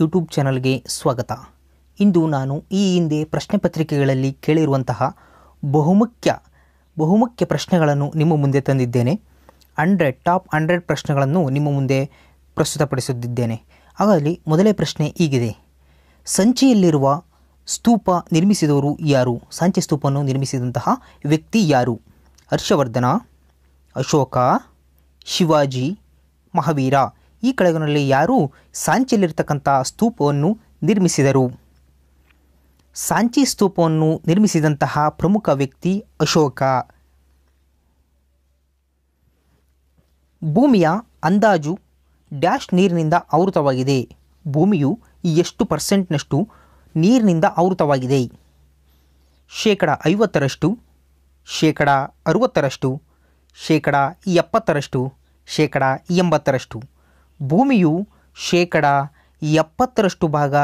YouTube ಚಾನಲ್ಗೆ ಸ್ವಾಗತ ಇಂದು ನಾನು ಈ ಹಿಂದೆ ಪ್ರಶ್ನೆ ಪತ್ರಿಕೆಗಳಲ್ಲಿ ಕೇಳಿರುವಂತಹ ಬಹುಮುಖ್ಯ ಬಹುಮುಖ್ಯ ಪ್ರಶ್ನೆಗಳನ್ನು ನಿಮ್ಮ ಮುಂದೆ ತಂದಿದ್ದೇನೆ ಹಂಡ್ರೆಡ್ ಟಾಪ್ ಹಂಡ್ರೆಡ್ ಪ್ರಶ್ನೆಗಳನ್ನು ನಿಮ್ಮ ಮುಂದೆ ಪ್ರಸ್ತುತಪಡಿಸುತ್ತಿದ್ದೇನೆ ಹಾಗಾಗಿ ಮೊದಲೇ ಪ್ರಶ್ನೆ ಹೀಗಿದೆ ಸಂಚಿಯಲ್ಲಿರುವ ಸ್ತೂಪ ನಿರ್ಮಿಸಿದವರು ಯಾರು ಸಂಚಿ ಸ್ತೂಪವನ್ನು ನಿರ್ಮಿಸಿದಂತಹ ವ್ಯಕ್ತಿ ಯಾರು ಹರ್ಷವರ್ಧನ ಅಶೋಕ ಶಿವಾಜಿ ಮಹಾವೀರ ಈ ಕೆಳಗಿನಲ್ಲಿ ಯಾರು ಸಾಂಚಿಯಲ್ಲಿರ್ತಕ್ಕಂಥ ಸ್ತೂಪವನ್ನು ನಿರ್ಮಿಸಿದರು ಸಾಂಚಿ ಸ್ತೂಪವನ್ನು ನಿರ್ಮಿಸಿದಂತಹ ಪ್ರಮುಖ ವ್ಯಕ್ತಿ ಅಶೋಕ ಭೂಮಿಯ ಅಂದಾಜು ಡ್ಯಾಶ್ ನೀರಿನಿಂದ ಆವೃತವಾಗಿದೆ ಭೂಮಿಯು ಎಷ್ಟು ಪರ್ಸೆಂಟ್ನಷ್ಟು ನೀರಿನಿಂದ ಆವೃತವಾಗಿದೆ ಶೇಕಡ ಐವತ್ತರಷ್ಟು ಶೇಕಡ ಅರುವತ್ತರಷ್ಟು ಶೇಕಡ ಎಪ್ಪತ್ತರಷ್ಟು ಶೇಕಡ ಎಂಬತ್ತರಷ್ಟು ಭೂಮಿಯು ಶೇಕಡ ಎಪ್ಪತ್ತರಷ್ಟು ಭಾಗ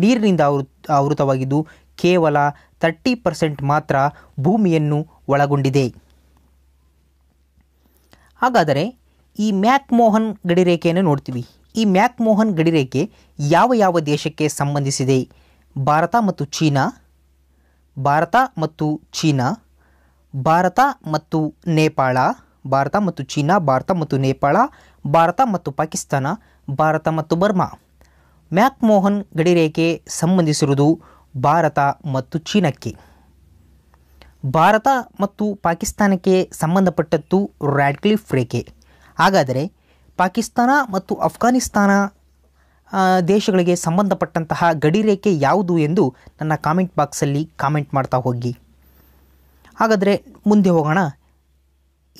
ನೀರಿನಿಂದ ಆವೃ ಆವೃತವಾಗಿದ್ದು ಕೇವಲ ತರ್ಟಿ ಪರ್ಸೆಂಟ್ ಮಾತ್ರ ಭೂಮಿಯನ್ನು ಒಳಗೊಂಡಿದೆ ಹಾಗಾದರೆ ಈ ಮ್ಯಾಕ್ ಮೋಹನ್ ಗಡಿರೇಖೆಯನ್ನು ನೋಡ್ತೀವಿ ಈ ಮ್ಯಾಕ್ ಮೋಹನ್ ಗಡಿರೇಖೆ ಯಾವ ಯಾವ ದೇಶಕ್ಕೆ ಸಂಬಂಧಿಸಿದೆ ಭಾರತ ಮತ್ತು ಚೀನಾ ಭಾರತ ಮತ್ತು ಚೀನಾ ಭಾರತ ಮತ್ತು ನೇಪಾಳ ಭಾರತ ಮತ್ತು ಚೀನಾ ಭಾರತ ಮತ್ತು ನೇಪಾಳ ಭಾರತ ಮತ್ತು ಪಾಕಿಸ್ತಾನ ಭಾರತ ಮತ್ತು ಬರ್ಮಾ ಮ್ಯಾಕ್ಮೋಹನ್ ರೇಖೆ ಸಂಬಂಧಿಸಿರುವುದು ಭಾರತ ಮತ್ತು ಚೀನಾಕ್ಕೆ ಭಾರತ ಮತ್ತು ಪಾಕಿಸ್ತಾನಕ್ಕೆ ಸಂಬಂಧಪಟ್ಟದ್ದು ರ್ಯಾಡ್ಕ್ಲಿಫ್ ರೇಖೆ ಹಾಗಾದರೆ ಪಾಕಿಸ್ತಾನ ಮತ್ತು ಅಫ್ಘಾನಿಸ್ತಾನ ದೇಶಗಳಿಗೆ ಸಂಬಂಧಪಟ್ಟಂತಹ ಗಡಿ ರೇಖೆ ಯಾವುದು ಎಂದು ನನ್ನ ಕಾಮೆಂಟ್ ಬಾಕ್ಸಲ್ಲಿ ಕಾಮೆಂಟ್ ಮಾಡ್ತಾ ಹೋಗಿ ಹಾಗಾದರೆ ಮುಂದೆ ಹೋಗೋಣ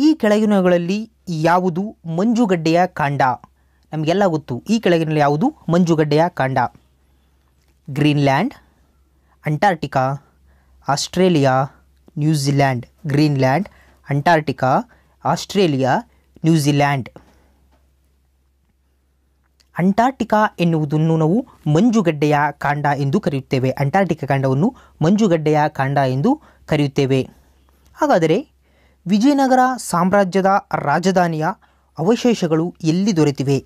ಈ ಕೆಳಗಿನಗಳಲ್ಲಿ ಯಾವುದು ಮಂಜುಗಡ್ಡೆಯ ಕಾಂಡ ನಮಗೆಲ್ಲ ಗೊತ್ತು ಈ ಕೆಳಗಿನಲ್ಲಿ ಯಾವುದು ಮಂಜುಗಡ್ಡೆಯ ಕಾಂಡ Greenland Antarctica Australia New Zealand Greenland Antarctica Australia New Zealand Antarctica ಎನ್ನುವುದನ್ನು ನಾವು ಮಂಜುಗಡ್ಡೆಯ ಕಾಂಡ ಎಂದು ಕರೆಯುತ್ತೇವೆ ಅಂಟಾರ್ಟಿಕಾ ಕಾಂಡವನ್ನು ಮಂಜುಗಡ್ಡೆಯ ಕಾಂಡ ಎಂದು ಕರೆಯುತ್ತೇವೆ ಹಾಗಾದರೆ ವಿಜಯನಗರ ಸಾಮ್ರಾಜ್ಯದ ರಾಜಧಾನಿಯ ಅವಶೇಷಗಳು ಎಲ್ಲಿ ದೊರೆತಿವೆ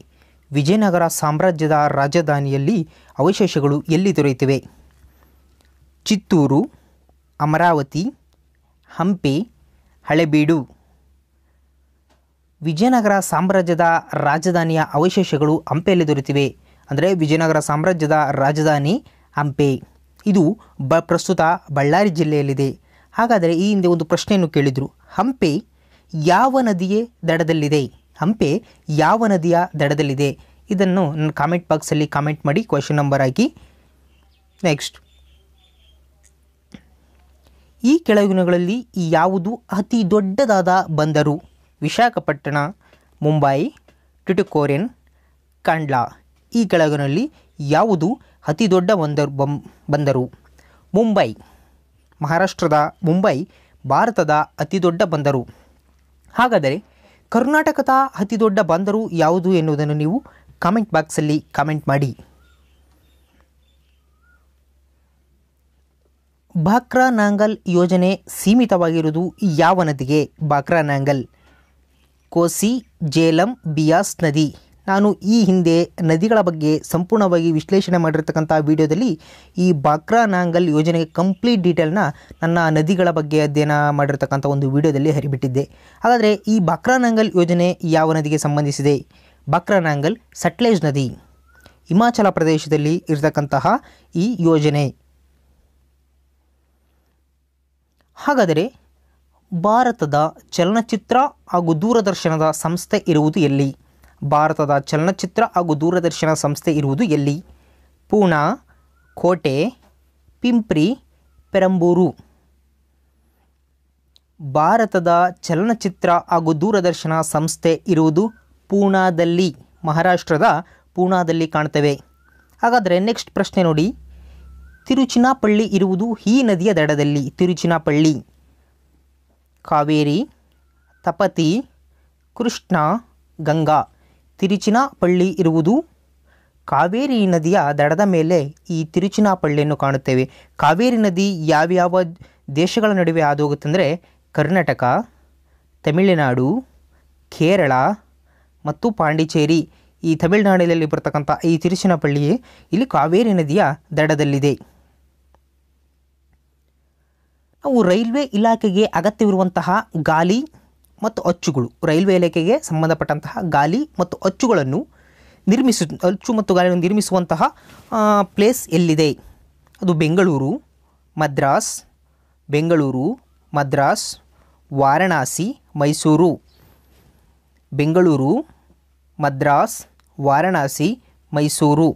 ವಿಜಯನಗರ ಸಾಮ್ರಾಜ್ಯದ ರಾಜಧಾನಿಯಲ್ಲಿ ಅವಶೇಷಗಳು ಎಲ್ಲಿ ದೊರೆಯುತ್ತಿವೆ ಚಿತ್ತೂರು ಅಮರಾವತಿ ಹಂಪಿ ಹಳೆಬೀಡು ವಿಜಯನಗರ ಸಾಮ್ರಾಜ್ಯದ ರಾಜಧಾನಿಯ ಅವಶೇಷಗಳು ಹಂಪೆಯಲ್ಲಿ ದೊರೆತಿವೆ ಅಂದರೆ ವಿಜಯನಗರ ಸಾಮ್ರಾಜ್ಯದ ರಾಜಧಾನಿ ಹಂಪೆ ಇದು ಬ ಪ್ರಸ್ತುತ ಬಳ್ಳಾರಿ ಜಿಲ್ಲೆಯಲ್ಲಿದೆ ಹಾಗಾದರೆ ಈ ಹಿಂದೆ ಒಂದು ಪ್ರಶ್ನೆಯನ್ನು ಕೇಳಿದರು ಹಂಪೆ ಯಾವ ನದಿಯೇ ದಡದಲ್ಲಿದೆ ಹಂಪೆ ಯಾವ ನದಿಯ ದಡದಲ್ಲಿದೆ ಇದನ್ನು ನನ್ನ ಕಾಮೆಂಟ್ ಬಾಕ್ಸಲ್ಲಿ ಕಾಮೆಂಟ್ ಮಾಡಿ ಕ್ವೆಶನ್ ನಂಬರ್ ಹಾಕಿ ನೆಕ್ಸ್ಟ್ ಈ ಕೆಳಗಿನಗಳಲ್ಲಿ ಯಾವುದು ಅತಿ ದೊಡ್ಡದಾದ ಬಂದರು ವಿಶಾಖಪಟ್ಟಣ ಮುಂಬೈ ಟಿಟುಕೋರಿಯನ್ ಕಾಂಡ್ಲಾ ಈ ಕೆಳಗಿನಲ್ಲಿ ಯಾವುದು ಅತಿ ದೊಡ್ಡ ಬಂದರು ಬಂದರು ಮುಂಬೈ ಮಹಾರಾಷ್ಟ್ರದ ಮುಂಬೈ ಭಾರತದ ಅತಿದೊಡ್ಡ ಬಂದರು ಹಾಗಾದರೆ ಕರ್ನಾಟಕದ ಅತಿದೊಡ್ಡ ಬಂದರು ಯಾವುದು ಎನ್ನುವುದನ್ನು ನೀವು ಕಮೆಂಟ್ ಬಾಕ್ಸಲ್ಲಿ ಕಮೆಂಟ್ ಮಾಡಿ ಬಾಕ್ರಾ ನಾಂಗಲ್ ಯೋಜನೆ ಸೀಮಿತವಾಗಿರುವುದು ಯಾವ ನದಿಗೆ ಬಾಕ್ರಾ ನಾಂಗಲ್ ಕೋಸಿ ಜೇಲಂ ಬಿಯಾಸ್ ನದಿ ನಾನು ಈ ಹಿಂದೆ ನದಿಗಳ ಬಗ್ಗೆ ಸಂಪೂರ್ಣವಾಗಿ ವಿಶ್ಲೇಷಣೆ ಮಾಡಿರತಕ್ಕಂಥ ವಿಡಿಯೋದಲ್ಲಿ ಈ ಬಾಕ್ರಾ ನಾಂಗಲ್ ಯೋಜನೆಗೆ ಕಂಪ್ಲೀಟ್ ಡೀಟೇಲ್ನ ನನ್ನ ನದಿಗಳ ಬಗ್ಗೆ ಅಧ್ಯಯನ ಮಾಡಿರ್ತಕ್ಕಂಥ ಒಂದು ವಿಡಿಯೋದಲ್ಲಿ ಹರಿಬಿಟ್ಟಿದ್ದೆ ಹಾಗಾದರೆ ಈ ಬಾಕ್ರಾ ನಾಂಗಲ್ ಯೋಜನೆ ಯಾವ ನದಿಗೆ ಸಂಬಂಧಿಸಿದೆ ಬಾಕ್ರಾ ನಾಂಗಲ್ ಸಟ್ಲೇಜ್ ನದಿ ಹಿಮಾಚಲ ಪ್ರದೇಶದಲ್ಲಿ ಇರತಕ್ಕಂತಹ ಈ ಯೋಜನೆ ಹಾಗಾದರೆ ಭಾರತದ ಚಲನಚಿತ್ರ ಹಾಗೂ ದೂರದರ್ಶನದ ಸಂಸ್ಥೆ ಇರುವುದು ಎಲ್ಲಿ ಭಾರತದ ಚಲನಚಿತ್ರ ಹಾಗೂ ದೂರದರ್ಶನ ಸಂಸ್ಥೆ ಇರುವುದು ಎಲ್ಲಿ ಪೂನಾ ಕೋಟೆ ಪಿಂಪ್ರಿ ಪೆರಂಬೂರು ಭಾರತದ ಚಲನಚಿತ್ರ ಹಾಗೂ ದೂರದರ್ಶನ ಸಂಸ್ಥೆ ಇರುವುದು ಪೂನಾದಲ್ಲಿ ಮಹಾರಾಷ್ಟ್ರದ ಪೂನಾದಲ್ಲಿ ಕಾಣ್ತವೆ ಹಾಗಾದರೆ ನೆಕ್ಸ್ಟ್ ಪ್ರಶ್ನೆ ನೋಡಿ ತಿರುಚಿನಾಪಳ್ಳಿ ಇರುವುದು ಈ ನದಿಯ ದಡದಲ್ಲಿ ತಿರುಚಿನಾಪಳ್ಳಿ ಕಾವೇರಿ ತಪತಿ ಕೃಷ್ಣ ಗಂಗಾ ತಿರುಚಿನಾಪಳ್ಳಿ ಇರುವುದು ಕಾವೇರಿ ನದಿಯ ದಡದ ಮೇಲೆ ಈ ತಿರುಚಿನಾಪಳ್ಳಿಯನ್ನು ಕಾಣುತ್ತೇವೆ ಕಾವೇರಿ ನದಿ ಯಾವ್ಯಾವ ದೇಶಗಳ ನಡುವೆ ಹಾದುಹೋಗುತ್ತಂದರೆ ಕರ್ನಾಟಕ ತಮಿಳುನಾಡು ಕೇರಳ ಮತ್ತು ಪಾಂಡಿಚೇರಿ ಈ ತಮಿಳುನಾಡಿನಲ್ಲಿ ಬರ್ತಕ್ಕಂಥ ಈ ತಿರುಚಿನಪಳ್ಳಿಯೇ ಇಲ್ಲಿ ಕಾವೇರಿ ನದಿಯ ದಡದಲ್ಲಿದೆ ನಾವು ರೈಲ್ವೆ ಇಲಾಖೆಗೆ ಅಗತ್ಯವಿರುವಂತಹ ಗಾಲಿ ಮತ್ತು ಅಚ್ಚುಗಳು ರೈಲ್ವೆ ಇಲಾಖೆಗೆ ಸಂಬಂಧಪಟ್ಟಂತಹ ಗಾಲಿ ಮತ್ತು ಅಚ್ಚುಗಳನ್ನು ನಿರ್ಮಿಸಿ ಅಚ್ಚು ಮತ್ತು ಗಾಲಿಯನ್ನು ನಿರ್ಮಿಸುವಂತಹ ಪ್ಲೇಸ್ ಎಲ್ಲಿದೆ ಅದು ಬೆಂಗಳೂರು ಮದ್ರಾಸ್ ಬೆಂಗಳೂರು ಮದ್ರಾಸ್ ವಾರಣಾಸಿ ಮೈಸೂರು ಬೆಂಗಳೂರು ಮದ್ರಾಸ್ ವಾರಣಾಸಿ ಮೈಸೂರು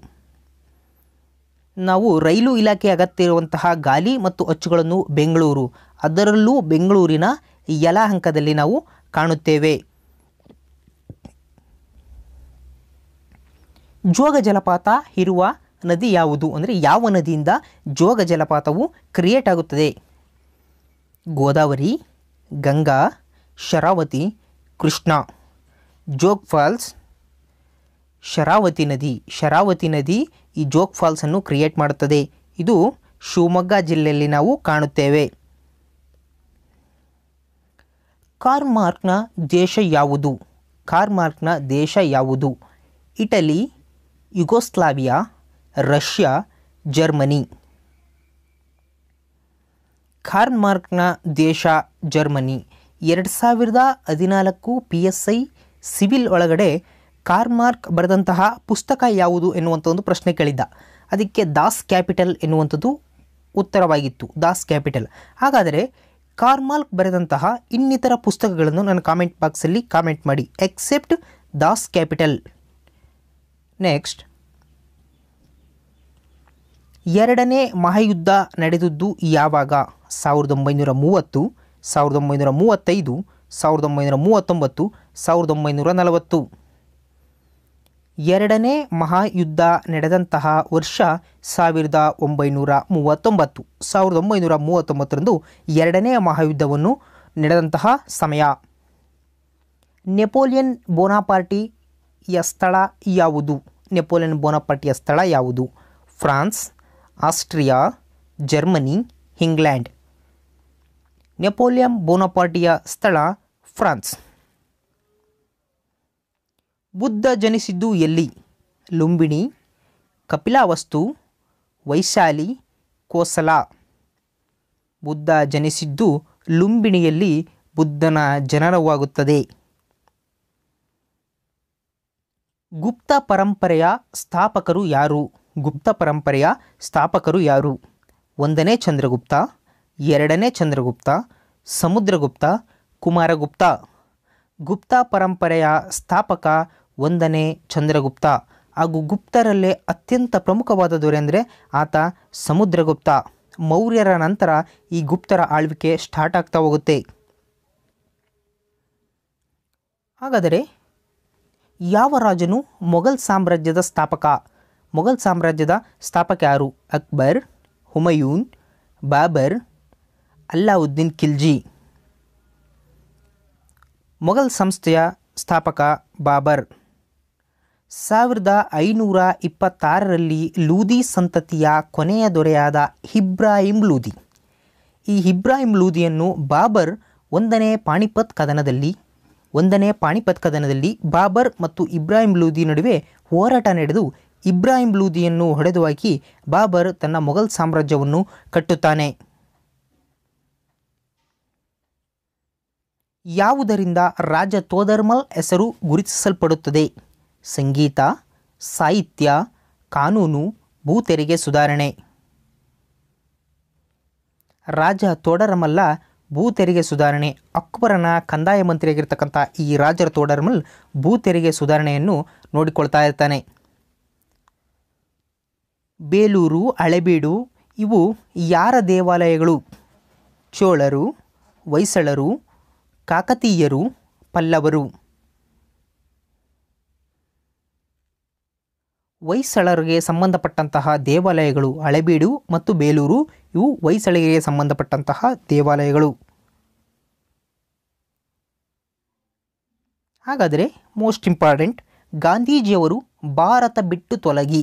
ನಾವು ರೈಲು ಇಲಾಖೆ ಅಗತ್ಯ ಇರುವಂತಹ ಗಾಲಿ ಮತ್ತು ಅಚ್ಚುಗಳನ್ನು ಬೆಂಗಳೂರು ಅದರಲ್ಲೂ ಬೆಂಗಳೂರಿನ ಯಲಹಂಕದಲ್ಲಿ ಅಂಕದಲ್ಲಿ ನಾವು ಕಾಣುತ್ತೇವೆ ಜೋಗ ಜಲಪಾತ ಇರುವ ನದಿ ಯಾವುದು ಅಂದರೆ ಯಾವ ನದಿಯಿಂದ ಜೋಗ ಜಲಪಾತವು ಕ್ರಿಯೇಟ್ ಆಗುತ್ತದೆ ಗೋದಾವರಿ ಗಂಗಾ ಶರಾವತಿ ಕೃಷ್ಣ ಜೋಗ್ ಫಾಲ್ಸ್ ಶರಾವತಿ ನದಿ ಶರಾವತಿ ನದಿ ಈ ಜೋಗ್ ಫಾಲ್ಸನ್ನು ಕ್ರಿಯೇಟ್ ಮಾಡುತ್ತದೆ ಇದು ಶಿವಮೊಗ್ಗ ಜಿಲ್ಲೆಯಲ್ಲಿ ನಾವು ಕಾಣುತ್ತೇವೆ ಕಾರ್ಮಾರ್ಕ್ನ ದೇಶ ಯಾವುದು ಕಾರ್ಮಾರ್ಕ್ನ ದೇಶ ಯಾವುದು ಇಟಲಿ ಯುಗೋಸ್ಲಾವಿಯಾ ರಷ್ಯಾ ಜರ್ಮನಿ ಕಾರ್ಮಾರ್ಕ್ನ ದೇಶ ಜರ್ಮನಿ ಎರಡು ಸಾವಿರದ ಹದಿನಾಲ್ಕು ಪಿ ಎಸ್ ಐ ಸಿವಿಲ್ ಒಳಗಡೆ ಕಾರ್ಮಾರ್ಕ್ ಬರೆದಂತಹ ಪುಸ್ತಕ ಯಾವುದು ಎನ್ನುವಂಥ ಒಂದು ಪ್ರಶ್ನೆ ಕೇಳಿದ್ದ ಅದಕ್ಕೆ ದಾಸ್ ಕ್ಯಾಪಿಟಲ್ ಎನ್ನುವಂಥದ್ದು ಉತ್ತರವಾಗಿತ್ತು ದಾಸ್ ಕ್ಯಾಪಿಟಲ್ ಹಾಗಾದರೆ ಕಾರ್ಮಾಲ್ಕ್ ಬರೆದಂತಹ ಇನ್ನಿತರ ಪುಸ್ತಕಗಳನ್ನು ನನ್ನ ಕಾಮೆಂಟ್ ಬಾಕ್ಸಲ್ಲಿ ಕಾಮೆಂಟ್ ಮಾಡಿ ಎಕ್ಸೆಪ್ಟ್ ದಾಸ್ ಕ್ಯಾಪಿಟಲ್ ನೆಕ್ಸ್ಟ್ ಎರಡನೇ ಮಹಾಯುದ್ಧ ನಡೆದದ್ದು ಯಾವಾಗ ಸಾವಿರದ ಒಂಬೈನೂರ ಮೂವತ್ತು ಸಾವಿರದ ಒಂಬೈನೂರ ಮೂವತ್ತೈದು ಸಾವಿರದ ಒಂಬೈನೂರ ಮೂವತ್ತೊಂಬತ್ತು ಸಾವಿರದ ಒಂಬೈನೂರ ನಲವತ್ತು ಎರಡನೇ ಮಹಾಯುದ್ಧ ನಡೆದಂತಹ ವರ್ಷ ಸಾವಿರದ ಒಂಬೈನೂರ ಮೂವತ್ತೊಂಬತ್ತು ಸಾವಿರದ ಒಂಬೈನೂರ ಮೂವತ್ತೊಂಬತ್ತರಂದು ಎರಡನೇ ಮಹಾಯುದ್ಧವನ್ನು ನಡೆದಂತಹ ಸಮಯ ನೆಪೋಲಿಯನ್ ಬೋನಾಪಾರ್ಟಿಯ ಸ್ಥಳ ಯಾವುದು ನೆಪೋಲಿಯನ್ ಬೋನಾಪಾರ್ಟಿಯ ಸ್ಥಳ ಯಾವುದು France Austria Germany England Napoleon ಬೋನಾಪಾರ್ಟಿಯ ಸ್ಥಳ ಫ್ರಾನ್ಸ್ ಬುದ್ಧ ಜನಿಸಿದ್ದು ಎಲ್ಲಿ ಲುಂಬಿಣಿ ಕಪಿಲಾವಸ್ತು ವೈಶಾಲಿ ಕೋಸಲ ಬುದ್ಧ ಜನಿಸಿದ್ದು ಲುಂಬಿಣಿಯಲ್ಲಿ ಬುದ್ಧನ ಜನನವಾಗುತ್ತದೆ ಗುಪ್ತ ಪರಂಪರೆಯ ಸ್ಥಾಪಕರು ಯಾರು ಗುಪ್ತ ಪರಂಪರೆಯ ಸ್ಥಾಪಕರು ಯಾರು ಒಂದನೇ ಚಂದ್ರಗುಪ್ತ ಎರಡನೇ ಚಂದ್ರಗುಪ್ತ ಸಮುದ್ರಗುಪ್ತ ಕುಮಾರಗುಪ್ತ ಗುಪ್ತ ಪರಂಪರೆಯ ಸ್ಥಾಪಕ ಒಂದನೇ ಚಂದ್ರಗುಪ್ತ ಹಾಗೂ ಗುಪ್ತರಲ್ಲೇ ಅತ್ಯಂತ ಅಂದರೆ ಆತ ಸಮುದ್ರಗುಪ್ತ ಮೌರ್ಯರ ನಂತರ ಈ ಗುಪ್ತರ ಆಳ್ವಿಕೆ ಸ್ಟಾರ್ಟ್ ಆಗ್ತಾ ಹೋಗುತ್ತೆ ಹಾಗಾದರೆ ಯಾವ ರಾಜನು ಮೊಘಲ್ ಸಾಮ್ರಾಜ್ಯದ ಸ್ಥಾಪಕ ಮೊಘಲ್ ಸಾಮ್ರಾಜ್ಯದ ಸ್ಥಾಪಕ ಯಾರು ಅಕ್ಬರ್ ಹುಮಯೂನ್ ಬಾಬರ್ ಅಲ್ಲಾವುದ್ದೀನ್ ಖಿಲ್ಜಿ ಮೊಘಲ್ ಸಂಸ್ಥೆಯ ಸ್ಥಾಪಕ ಬಾಬರ್ ಸಾವಿರದ ಐನೂರ ಇಪ್ಪತ್ತಾರರಲ್ಲಿ ಲೂದಿ ಸಂತತಿಯ ಕೊನೆಯ ದೊರೆಯಾದ ಇಬ್ರಾಹಿಂ ಲೂದಿ ಈ ಇಬ್ರಾಹಿಂ ಲೂದಿಯನ್ನು ಬಾಬರ್ ಒಂದನೇ ಪಾಣಿಪತ್ ಕದನದಲ್ಲಿ ಒಂದನೇ ಪಾಣಿಪತ್ ಕದನದಲ್ಲಿ ಬಾಬರ್ ಮತ್ತು ಇಬ್ರಾಹಿಂ ಲೂದಿ ನಡುವೆ ಹೋರಾಟ ನಡೆದು ಇಬ್ರಾಹಿಂ ಲೂದಿಯನ್ನು ಹೊಡೆದು ಹಾಕಿ ಬಾಬರ್ ತನ್ನ ಮೊಘಲ್ ಸಾಮ್ರಾಜ್ಯವನ್ನು ಕಟ್ಟುತ್ತಾನೆ ಯಾವುದರಿಂದ ರಾಜ ತೋದರ್ಮಲ್ ಹೆಸರು ಗುರುತಿಸಲ್ಪಡುತ್ತದೆ ಸಂಗೀತ ಸಾಹಿತ್ಯ ಕಾನೂನು ಭೂತೆರಿಗೆ ಸುಧಾರಣೆ ರಾಜ ತೋಡರಮಲ್ಲ ಭೂ ತೆರಿಗೆ ಸುಧಾರಣೆ ಅಕ್ಬರನ ಕಂದಾಯ ಮಂತ್ರಿಯಾಗಿರ್ತಕ್ಕಂಥ ಈ ರಾಜರ ತೋಡರಮಲ್ ಭೂ ತೆರಿಗೆ ಸುಧಾರಣೆಯನ್ನು ನೋಡಿಕೊಳ್ತಾ ಇರ್ತಾನೆ ಬೇಲೂರು ಹಳೆಬೀಡು ಇವು ಯಾರ ದೇವಾಲಯಗಳು ಚೋಳರು ಹೊಯ್ಸಳರು ಕಾಕತೀಯರು ಪಲ್ಲವರು ಹೊಯ್ಸಳರಿಗೆ ಸಂಬಂಧಪಟ್ಟಂತಹ ದೇವಾಲಯಗಳು ಹಳೆಬೀಡು ಮತ್ತು ಬೇಲೂರು ಇವು ಹೊಯ್ಸಳರಿಗೆ ಸಂಬಂಧಪಟ್ಟಂತಹ ದೇವಾಲಯಗಳು ಹಾಗಾದರೆ ಮೋಸ್ಟ್ ಇಂಪಾರ್ಟೆಂಟ್ ಗಾಂಧೀಜಿಯವರು ಭಾರತ ಬಿಟ್ಟು ತೊಲಗಿ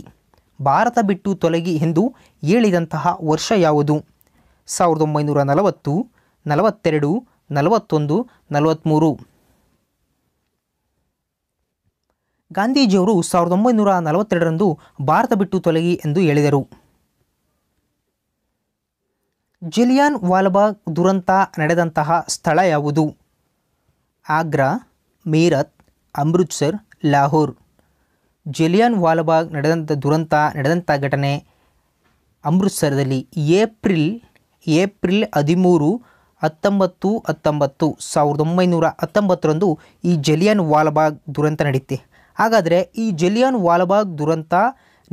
ಭಾರತ ಬಿಟ್ಟು ತೊಲಗಿ ಎಂದು ಹೇಳಿದಂತಹ ವರ್ಷ ಯಾವುದು ಸಾವಿರದ ಒಂಬೈನೂರ ನಲವತ್ತು ನಲವತ್ತೆರಡು ನಲವತ್ತೊಂದು ನಲವತ್ತ್ಮೂರು ಗಾಂಧೀಜಿಯವರು ಸಾವಿರದ ಒಂಬೈನೂರ ನಲವತ್ತೆರಡರಂದು ಭಾರತ ಬಿಟ್ಟು ತೊಲಗಿ ಎಂದು ಹೇಳಿದರು ಜಲಿಯಾನ್ ವಾಲಬಾಗ್ ದುರಂತ ನಡೆದಂತಹ ಸ್ಥಳ ಯಾವುದು ಆಗ್ರಾ ಮೀರತ್ ಅಮೃತ್ಸರ್ ಲಾಹೋರ್ ಜಲಿಯಾನ್ ವಾಲಬಾಗ್ ನಡೆದಂಥ ದುರಂತ ನಡೆದಂಥ ಘಟನೆ ಅಮೃತ್ಸರದಲ್ಲಿ ಏಪ್ರಿಲ್ ಏಪ್ರಿಲ್ ಹದಿಮೂರು ಹತ್ತೊಂಬತ್ತು ಹತ್ತೊಂಬತ್ತು ಸಾವಿರದ ಒಂಬೈನೂರ ಹತ್ತೊಂಬತ್ತರಂದು ಈ ಜಲಿಯನ್ ವಾಲಬಾಗ್ ದುರಂತ ನಡೆಯುತ್ತೆ ಹಾಗಾದರೆ ಈ ಜಲಿಯನ್ ವಾಲಬಾಗ್ ದುರಂತ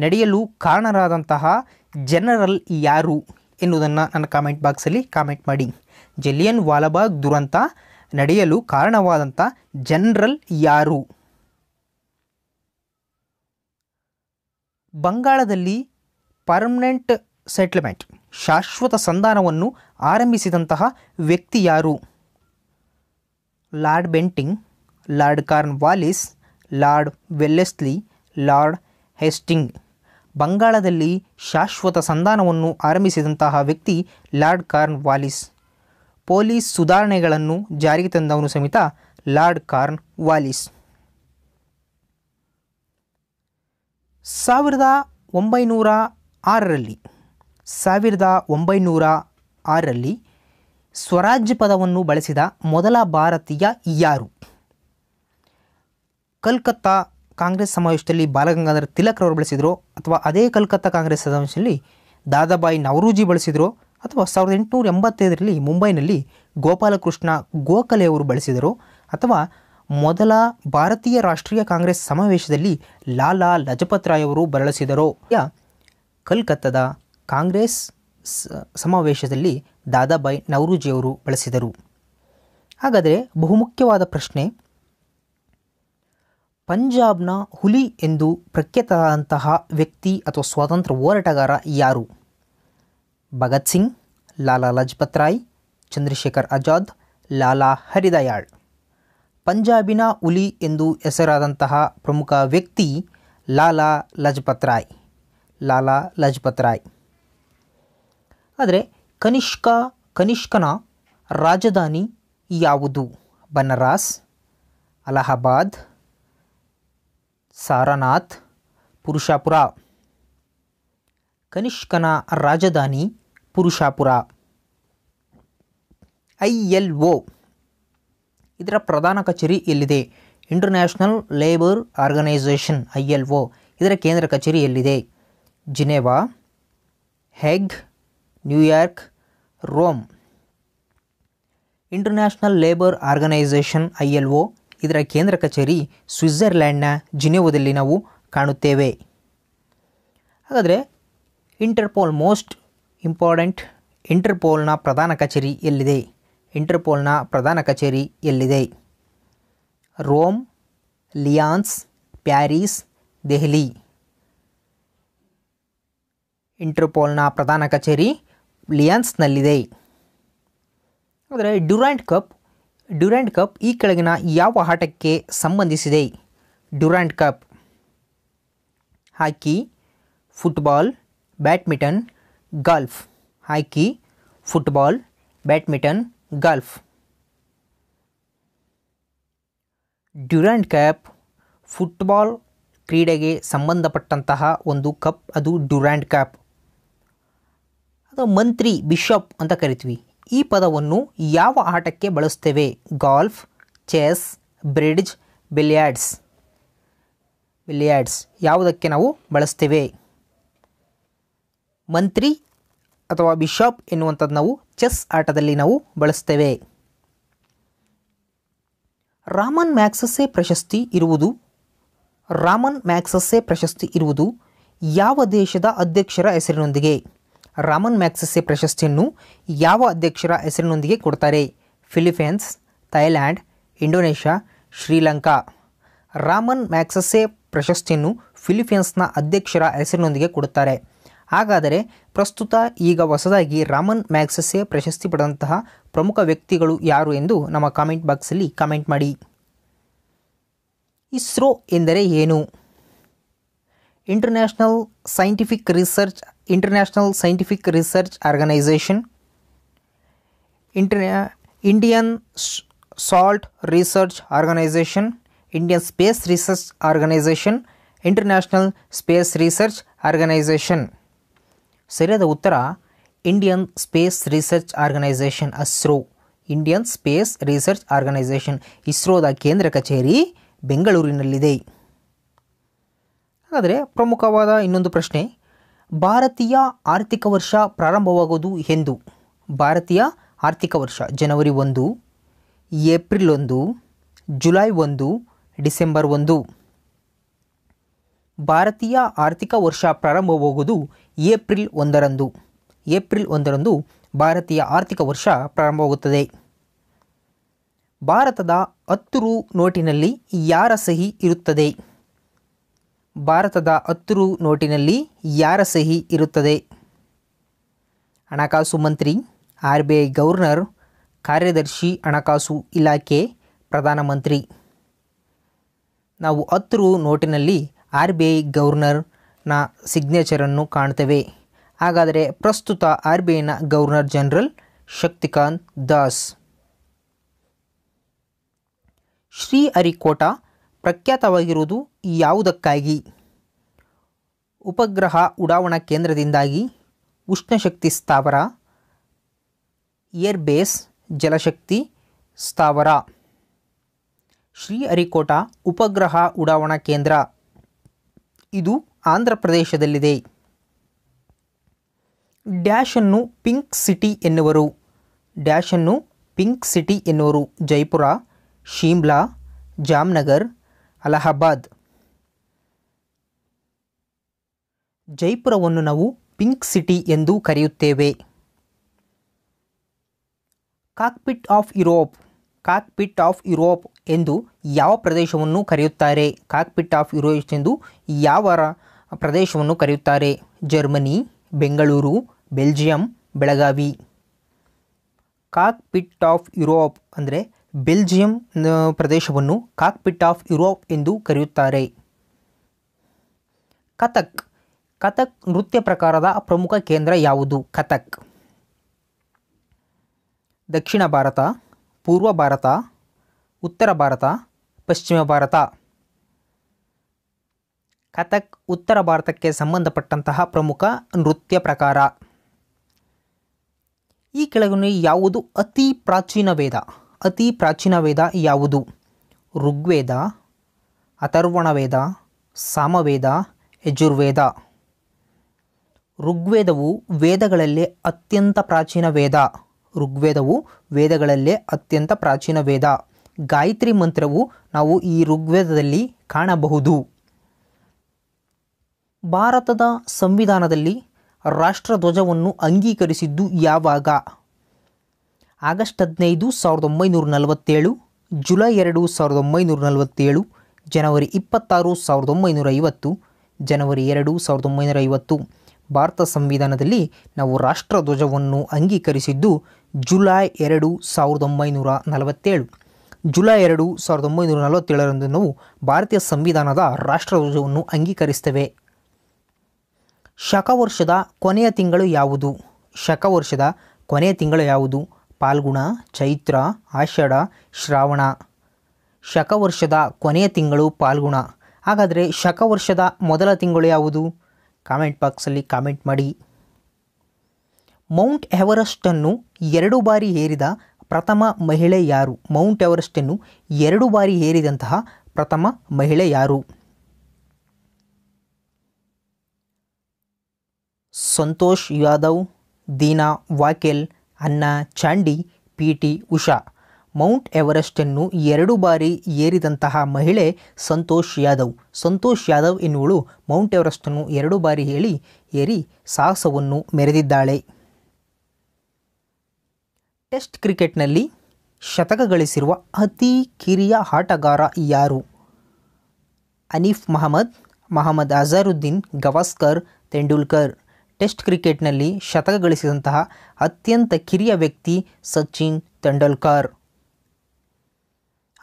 ನಡೆಯಲು ಕಾರಣರಾದಂತಹ ಜನರಲ್ ಯಾರು ಎನ್ನುವುದನ್ನು ನನ್ನ ಕಾಮೆಂಟ್ ಬಾಕ್ಸಲ್ಲಿ ಕಾಮೆಂಟ್ ಮಾಡಿ ಜಲಿಯನ್ ವಾಲಬಾಗ್ ದುರಂತ ನಡೆಯಲು ಕಾರಣವಾದಂಥ ಜನರಲ್ ಯಾರು ಬಂಗಾಳದಲ್ಲಿ ಪರ್ಮನೆಂಟ್ ಸೆಟ್ಲ್ಮೆಂಟ್ ಶಾಶ್ವತ ಸಂಧಾನವನ್ನು ಆರಂಭಿಸಿದಂತಹ ವ್ಯಕ್ತಿ ಯಾರು Lord Bentinck Lord Cornwallis Lord Wellesley Lord Hastings ಬಂಗಾಳದಲ್ಲಿ ಶಾಶ್ವತ ಸಂಧಾನವನ್ನು ಆರಂಭಿಸಿದಂತಹ ವ್ಯಕ್ತಿ ಲಾರ್ಡ್ ಕಾರ್ನ್ ವಾಲಿಸ್ ಪೊಲೀಸ್ ಸುಧಾರಣೆಗಳನ್ನು ಜಾರಿಗೆ ತಂದವನು ಸಮೇತ ಲಾರ್ಡ್ ಕಾರ್ನ್ ವಾಲಿಸ್ ಸಾವಿರದ ಒಂಬೈನೂರ ಆರರಲ್ಲಿ ಸಾವಿರದ ಒಂಬೈನೂರ ಆರರಲ್ಲಿ ಸ್ವರಾಜ್ಯ ಪದವನ್ನು ಬಳಸಿದ ಮೊದಲ ಭಾರತೀಯ ಯಾರು ಕಲ್ಕತ್ತಾ ಕಾಂಗ್ರೆಸ್ ಸಮಾವೇಶದಲ್ಲಿ ಬಾಲಗಂಗಾಧರ ತಿಲಕ್ ರವರು ಬಳಸಿದ್ರು ಅಥವಾ ಅದೇ ಕಲ್ಕತ್ತಾ ಕಾಂಗ್ರೆಸ್ ಸಮಾವೇಶದಲ್ಲಿ ದಾದಾಬಾಯಿ ನವರೂಜಿ ಬಳಸಿದರು ಅಥವಾ ಸಾವಿರದ ಎಂಟುನೂರ ಎಂಬತ್ತೈದರಲ್ಲಿ ಮುಂಬೈನಲ್ಲಿ ಗೋಪಾಲಕೃಷ್ಣ ಗೋಖಲೆ ಅವರು ಬಳಸಿದರು ಅಥವಾ ಮೊದಲ ಭಾರತೀಯ ರಾಷ್ಟ್ರೀಯ ಕಾಂಗ್ರೆಸ್ ಸಮಾವೇಶದಲ್ಲಿ ಲಾಲಾ ಲಜಪತ್ ರಾಯ್ ಅವರು ಬಳಸಿದರು ಕಲ್ಕತ್ತಾದ ಕಾಂಗ್ರೆಸ್ ಸಮಾವೇಶದಲ್ಲಿ ದಾದಾಬಾಯಿ ನವರೂಜಿಯವರು ಬಳಸಿದರು ಹಾಗಾದರೆ ಬಹುಮುಖ್ಯವಾದ ಪ್ರಶ್ನೆ ಪಂಜಾಬ್ನ ಹುಲಿ ಎಂದು ಪ್ರಖ್ಯಾತರಾದಂತಹ ವ್ಯಕ್ತಿ ಅಥವಾ ಸ್ವಾತಂತ್ರ್ಯ ಹೋರಾಟಗಾರ ಯಾರು ಭಗತ್ ಸಿಂಗ್ ಲಾಲಾ ಲಜಪತ್ ರಾಯ್ ಚಂದ್ರಶೇಖರ್ ಆಜಾದ್ ಲಾಲಾ ಹರಿದಯಾಳ್ ಪಂಜಾಬಿನ ಹುಲಿ ಎಂದು ಹೆಸರಾದಂತಹ ಪ್ರಮುಖ ವ್ಯಕ್ತಿ ಲಾಲಾ ಲಜಪತ್ ರಾಯ್ ಲಾಲಾ ಲಜಪತ್ ರಾಯ್ ಆದರೆ ಕನಿಷ್ಕ ಕನಿಷ್ಕನ ರಾಜಧಾನಿ ಯಾವುದು ಬನಾರಸ್ ಅಲಹಾಬಾದ್ ಸಾರನಾಥ್ ಪುರುಷಾಪುರ ಕನಿಷ್ಕನ ರಾಜಧಾನಿ ಪುರುಷಾಪುರ ಐ ಎಲ್ ಒ ಇದರ ಪ್ರಧಾನ ಕಚೇರಿ ಎಲ್ಲಿದೆ International Labour Organisation I L O ಇದರ ಕೇಂದ್ರ ಕಚೇರಿ ಎಲ್ಲಿದೆ Geneva Hague New York Rome International Labour Organisation I L O ಇದರ ಕೇಂದ್ರ ಕಚೇರಿ ಸ್ವಿಟ್ಜರ್ಲ್ಯಾಂಡ್ನ ಜಿನೆವದಲ್ಲಿ ನಾವು ಕಾಣುತ್ತೇವೆ ಹಾಗಾದರೆ ಇಂಟರ್ಪೋಲ್ ಮೋಸ್ಟ್ ಇಂಪಾರ್ಟೆಂಟ್ ಇಂಟರ್ಪೋಲ್ನ ಪ್ರಧಾನ ಕಚೇರಿ ಎಲ್ಲಿದೆ ಇಂಟರ್ಪೋಲ್ನ ಪ್ರಧಾನ ಕಚೇರಿ ಎಲ್ಲಿದೆ ರೋಮ್ ಲಿಯಾನ್ಸ್ ಪ್ಯಾರಿಸ್ ದೆಹಲಿ ಇಂಟರ್ಪೋಲ್ನ ಪ್ರಧಾನ ಕಚೇರಿ ಲಿಯಾನ್ಸ್ನಲ್ಲಿದೆ ಆದರೆ ಡ್ಯೂರಾಂಟ್ ಕಪ್ ಡ್ಯುರ್ಯಾಂಡ್ ಕಪ್ ಈ ಕೆಳಗಿನ ಯಾವ ಆಟಕ್ಕೆ ಸಂಬಂಧಿಸಿದೆ Durand Cup hockey football badminton golf hockey football badminton golf Durand Cup football ಕ್ರೀಡೆಗೆ ಸಂಬಂಧಪಟ್ಟಂತಹ ಒಂದು ಕಪ್ ಅದು ಡ್ಯುರ್ಯಾಂಡ್ ಕಪ್ ಅದು ಮಂತ್ರಿ ಬಿಷಪ್ ಅಂತ ಕರಿತೀವಿ ಈ ಪದವನ್ನು ಯಾವ ಆಟಕ್ಕೆ ಬಳಸ್ತೇವೆ golf chess bridge billiards billiards ಯಾವುದಕ್ಕೆ ನಾವು ಬಳಸ್ತೇವೆ ಮಂತ್ರಿ ಅಥವಾ ಬಿಷಾಪ್ ಎನ್ನುವಂಥದ್ದು ನಾವು ಚೆಸ್ ಆಟದಲ್ಲಿ ನಾವು ಬಳಸ್ತೇವೆ ರಾಮನ್ ಮ್ಯಾಕ್ಸಸ್ಸೆ ಪ್ರಶಸ್ತಿ ಇರುವುದು ರಾಮನ್ ಮ್ಯಾಕ್ಸಸ್ಸೆ ಪ್ರಶಸ್ತಿ ಇರುವುದು ಯಾವ ದೇಶದ ಅಧ್ಯಕ್ಷರ ಹೆಸರಿನೊಂದಿಗೆ ರಾಮನ್ ಮ್ಯಾಕ್ಸಸ್ಸೆ ಪ್ರಶಸ್ತಿಯನ್ನು ಯಾವ ಅಧ್ಯಕ್ಷರ ಹೆಸರಿನೊಂದಿಗೆ ಕೊಡ್ತಾರೆ Philippines Thailand Indonesia Sri Lanka Ramon Magsaysay ಪ್ರಶಸ್ತಿಯನ್ನು ಫಿಲಿಪೈನ್ಸ್ನ ಅಧ್ಯಕ್ಷರ ಹೆಸರಿನೊಂದಿಗೆ ಕೊಡುತ್ತಾರೆ ಹಾಗಾದರೆ ಪ್ರಸ್ತುತ ಈಗ ಹೊಸದಾಗಿ ರಾಮನ್ ಮ್ಯಾಕ್ಸಸ್ಸೆ ಪ್ರಶಸ್ತಿ ಪಡೆದಂತಹ ಪ್ರಮುಖ ವ್ಯಕ್ತಿಗಳು ಯಾರು ಎಂದು ನಮ್ಮ ಕಾಮೆಂಟ್ ಬಾಕ್ಸಲ್ಲಿ ಕಾಮೆಂಟ್ ಮಾಡಿ ಇಸ್ರೋ ಎಂದರೆ ಏನು International Scientific Research International Scientific Research Organisation international Indian Salt Research Organisation Indian Space Research Organisation International Space Research Organisation ಸರಿಯಾದ ಉತ್ತರ Indian Space Research Organisation ISRO Indian Space Research Organisation ಇಸ್ರೋದ ಕೇಂದ್ರ ಕಚೇರಿ ಬೆಂಗಳೂರಿನಲ್ಲಿದೆ ಹಾಗಾದರೆ ಪ್ರಮುಖವಾದ ಇನ್ನೊಂದು ಪ್ರಶ್ನೆ ಭಾರತೀಯ ಆರ್ಥಿಕ ವರ್ಷ ಪ್ರಾರಂಭವಾಗೋದು ಎಂದು ಭಾರತೀಯ ಆರ್ಥಿಕ ವರ್ಷ ಜನವರಿ ಒಂದು ಏಪ್ರಿಲ್ ಒಂದು ಜುಲೈ ಒಂದು ಡಿಸೆಂಬರ್ ಒಂದು ಭಾರತೀಯ ಆರ್ಥಿಕ ವರ್ಷ ಪ್ರಾರಂಭವಾಗುವುದು ಏಪ್ರಿಲ್ ಒಂದರಂದು ಏಪ್ರಿಲ್ ಒಂದರಂದು ಭಾರತೀಯ ಆರ್ಥಿಕ ವರ್ಷ ಪ್ರಾರಂಭವಾಗುತ್ತದೆ ಭಾರತದ ಹತ್ತು ರು ನೋಟಿನಲ್ಲಿ ಯಾರ ಸಹಿ ಇರುತ್ತದೆ ಭಾರತದ ಹತ್ತು ರು ನೋಟಿನಲ್ಲಿ ಯಾರ ಸಹಿ ಇರುತ್ತದೆ ಹಣಕಾಸು ಮಂತ್ರಿ ಆರ್ ಬಿ ಐ ಗವರ್ನರ್ ಕಾರ್ಯದರ್ಶಿ ಹಣಕಾಸು ಇಲಾಖೆ ಪ್ರಧಾನಮಂತ್ರಿ ನಾವು ಹತ್ತು ರು ನೋಟಿನಲ್ಲಿ ಆರ್ ಬಿ ಐ ಗವರ್ನರ್ನ ಸಿಗ್ನೇಚರನ್ನು ಕಾಣ್ತೇವೆ ಹಾಗಾದರೆ ಪ್ರಸ್ತುತ ಆರ್ ಬಿ ಐನ ಗವರ್ನರ್ ಜನರಲ್ ಶಕ್ತಿಕಾಂತ್ ದಾಸ್ ಶ್ರೀಹರಿಕೋಟಾ ಪ್ರಖ್ಯಾತವಾಗಿರುವುದು ಯಾವುದಕ್ಕಾಗಿ ಉಪಗ್ರಹ ಉಡಾವಣಾ ಕೇಂದ್ರದಿಂದಾಗಿ ಉಷ್ಣಶಕ್ತಿ ಸ್ಥಾವರ ಏರ್ಬೇಸ್ ಜಲಶಕ್ತಿ ಸ್ಥಾವರ ಶ್ರೀಹರಿಕೋಟ ಉಪಗ್ರಹ ಉಡಾವಣಾ ಕೇಂದ್ರ ಇದು ಆಂಧ್ರ ಪ್ರದೇಶದಲ್ಲಿದೆ ಡ್ಯಾಶನ್ನು ಪಿಂಕ್ ಸಿಟಿ ಎನ್ನುವರು ಡ್ಯಾಶನ್ನು ಪಿಂಕ್ ಸಿಟಿ ಎನ್ನುವರು ಜೈಪುರ ಶಿಮ್ಲಾ ಜಾಮ್ನಗರ್ ಅಲಹಾಬಾದ್ ಜೈಪುರವನ್ನು ನಾವು ಪಿಂಕ್ ಸಿಟಿ ಎಂದು ಕರೆಯುತ್ತೇವೆ cockpit of Europe cockpit of Europe ಎಂದು ಯಾವ ಪ್ರದೇಶವನ್ನು ಕರೆಯುತ್ತಾರೆ ಕಾಕ್ಪಿಟ್ ಆಫ್ ಯುರೋಪ್ ಎಂದು ಯಾವ ಪ್ರದೇಶವನ್ನು ಕರೆಯುತ್ತಾರೆ Germany Bengaluru Belgium Belagavi cockpit of Europe ಅಂದರೆ ಬೆಲ್ಜಿಯಂ ಪ್ರದೇಶವನ್ನು ಕಾಕ್ಪಿಟ್ ಆಫ್ ಯುರೋಪ್ ಎಂದು ಕರೆಯುತ್ತಾರೆ ಕಥಕ್ ಕಥಕ್ ನೃತ್ಯ ಪ್ರಕಾರದ ಪ್ರಮುಖ ಕೇಂದ್ರ ಯಾವುದು ಕಥಕ್ ದಕ್ಷಿಣ ಭಾರತ ಪೂರ್ವ ಭಾರತ ಉತ್ತರ ಭಾರತ ಪಶ್ಚಿಮ ಭಾರತ ಕಥಕ್ ಉತ್ತರ ಭಾರತಕ್ಕೆ ಸಂಬಂಧಪಟ್ಟಂತಹ ಪ್ರಮುಖ ನೃತ್ಯ ಪ್ರಕಾರ ಈ ಕೆಳಗಿನ ಯಾವುದು ಅತಿ ಪ್ರಾಚೀನ ವೇದ ಅತಿ ಪ್ರಾಚೀನ ವೇದ ಯಾವುದು ಋಗ್ವೇದ ಅಥರ್ವಣ ವೇದ ಸಾಮವೇದ ಯಜುರ್ವೇದ ಋಗ್ವೇದವು ವೇದಗಳಲ್ಲೇ ಅತ್ಯಂತ ಪ್ರಾಚೀನ ವೇದ ಋಗ್ವೇದವು ವೇದಗಳಲ್ಲೇ ಅತ್ಯಂತ ಪ್ರಾಚೀನ ವೇದ ಗಾಯತ್ರಿ ಮಂತ್ರವು ನಾವು ಈ ಋಗ್ವೇದದಲ್ಲಿ ಕಾಣಬಹುದು ಭಾರತದ ಸಂವಿಧಾನದಲ್ಲಿ ರಾಷ್ಟ್ರಧ್ವಜವನ್ನು ಅಂಗೀಕರಿಸಿದ್ದು ಯಾವಾಗ ಆಗಸ್ಟ್ ಹದಿನೈದು ಸಾವಿರದ ಒಂಬೈನೂರ ನಲವತ್ತೇಳು ಜುಲೈ ಎರಡು ಸಾವಿರದ ಒಂಬೈನೂರ ನಲವತ್ತೇಳು ಜನವರಿ ಇಪ್ಪತ್ತಾರು ಸಾವಿರದ ಒಂಬೈನೂರ ಐವತ್ತು ಜನವರಿ ಎರಡು ಸಾವಿರದ ಒಂಬೈನೂರ ಐವತ್ತು ಭಾರತ ಸಂವಿಧಾನದಲ್ಲಿ ನಾವು ರಾಷ್ಟ್ರಧ್ವಜವನ್ನು ಅಂಗೀಕರಿಸಿದ್ದು ಜುಲೈ ಎರಡು ಸಾವಿರದ ಒಂಬೈನೂರ ನಲವತ್ತೇಳು ಜುಲೈ ಎರಡು ಸಾವಿರದ ಒಂಬೈನೂರ ನಲವತ್ತೇಳರಂದು ನಾವು ಭಾರತೀಯ ಸಂವಿಧಾನದ ರಾಷ್ಟ್ರಧ್ವಜವನ್ನು ಅಂಗೀಕರಿಸ್ತೇವೆ ಶಕವರ್ಷದ ಕೊನೆಯ ತಿಂಗಳು ಯಾವುದು ಶಕವರ್ಷದ ಕೊನೆಯ ತಿಂಗಳು ಯಾವುದು ಪಾಲ್ಗುಣ ಚೈತ್ರ ಆಷಾಢ ಶ್ರಾವಣ ಶಕವರ್ಷದ ಕೊನೆಯ ತಿಂಗಳು ಪಾಲ್ಗುಣ ಹಾಗಾದರೆ ಶಕವರ್ಷದ ಮೊದಲ ತಿಂಗಳು ಯಾವುದು ಕಾಮೆಂಟ್ ಬಾಕ್ಸಲ್ಲಿ ಕಾಮೆಂಟ್ ಮಾಡಿ ಮೌಂಟ್ ಎವರೆಸ್ಟನ್ನು ಎರಡು ಬಾರಿ ಏರಿದ ಪ್ರಥಮ ಮಹಿಳೆ ಯಾರು ಮೌಂಟ್ ಎವರೆಸ್ಟನ್ನು ಎರಡು ಬಾರಿ ಏರಿದಂತಹ ಪ್ರಥಮ ಮಹಿಳೆ ಯಾರು Santosh Yadav Deena Wakel Anna Chandy P T Usha Mount ಎವರೆಸ್ಟನ್ನು ಎರಡು ಬಾರಿ ಏರಿದಂತಹ ಮಹಿಳೆ ಸಂತೋಷ್ ಯಾದವ್ ಸಂತೋಷ್ ಯಾದವ್ ಎನ್ನುವಳು ಮೌಂಟ್ ಎವರೆಸ್ಟನ್ನು ಎರಡು ಬಾರಿ ಹೇಳಿ ಏರಿ ಸಾಹಸವನ್ನು ಮೆರೆದಿದ್ದಾಳೆ ಟೆಸ್ಟ್ ಕ್ರಿಕೆಟ್ನಲ್ಲಿ ಶತಕ ಗಳಿಸಿರುವ ಅತಿ ಕಿರಿಯ ಆಟಗಾರ ಯಾರು ಅನೀಫ್ ಮಹಮ್ಮದ್ ಮಹಮ್ಮದ್ ಅಜರುದ್ದೀನ್ ಗವಾಸ್ಕರ್ ತೆಂಡೂಲ್ಕರ್ ಟೆಸ್ಟ್ ಕ್ರಿಕೆಟ್ನಲ್ಲಿ ಶತಕ ಗಳಿಸಿದಂತಹ ಅತ್ಯಂತ ಕಿರಿಯ ವ್ಯಕ್ತಿ ಸಚಿನ್ ತೆಂಡೂಲ್ಕರ್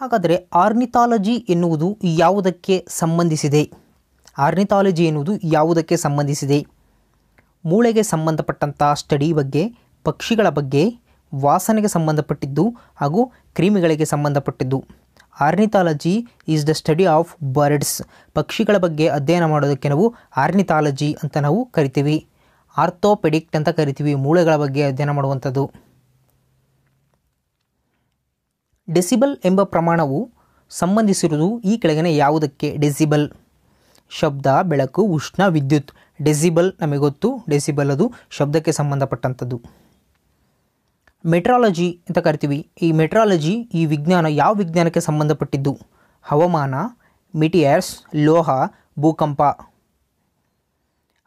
ಹಾಗಾದರೆ ಆರ್ನಿಥಾಲಜಿ ಎನ್ನುವುದು ಯಾವುದಕ್ಕೆ ಸಂಬಂಧಿಸಿದೆ ಆರ್ನಿಥಾಲಜಿ ಎನ್ನುವುದು ಯಾವುದಕ್ಕೆ ಸಂಬಂಧಿಸಿದೆ ಮೂಳೆಗೆ ಸಂಬಂಧಪಟ್ಟಂತಹ ಸ್ಟಡಿ ಬಗ್ಗೆ ಪಕ್ಷಿಗಳ ಬಗ್ಗೆ ವಾಸನೆಗೆ ಸಂಬಂಧಪಟ್ಟಿದ್ದು ಹಾಗೂ ಕ್ರಿಮಿಗಳಿಗೆ ಸಂಬಂಧಪಟ್ಟಿದ್ದು ornithology is the study of birds ಪಕ್ಷಿಗಳ ಬಗ್ಗೆ ಅಧ್ಯಯನ ಮಾಡೋದಕ್ಕೆ ನಾವು ಆರ್ನಿಥಾಲಜಿ ಅಂತ ನಾವು ಕರಿತೀವಿ ಆರ್ಥೋಪೆಡಿಕ್ಟ್ ಅಂತ ಕರಿತೀವಿ ಮೂಳೆಗಳ ಬಗ್ಗೆ ಅಧ್ಯಯನ ಮಾಡುವಂಥದ್ದು ಡೆಸಿಬಲ್ ಎಂಬ ಪ್ರಮಾಣವು ಸಂಬಂಧಿಸಿರುವುದು ಈ ಕೆಳಗಿನ ಯಾವುದಕ್ಕೆ ಡೆಸಿಬಲ್ ಶಬ್ದ ಬೆಳಕು ಉಷ್ಣ ವಿದ್ಯುತ್ ಡೆಸಿಬಲ್ ನಮಗೆ ಗೊತ್ತು ಡೆಸಿಬಲ್ ಅದು ಶಬ್ದಕ್ಕೆ ಸಂಬಂಧಪಟ್ಟಂಥದ್ದು ಮೆಟ್ರಾಲಜಿ ಅಂತ ಕರಿತೀವಿ ಈ ಮೆಟ್ರಾಲಜಿ ಈ ವಿಜ್ಞಾನ ಯಾವ ವಿಜ್ಞಾನಕ್ಕೆ ಸಂಬಂಧಪಟ್ಟಿದ್ದು ಹವಾಮಾನ ಮಿಟಿಯರ್ಸ್ ಲೋಹ ಭೂಕಂಪ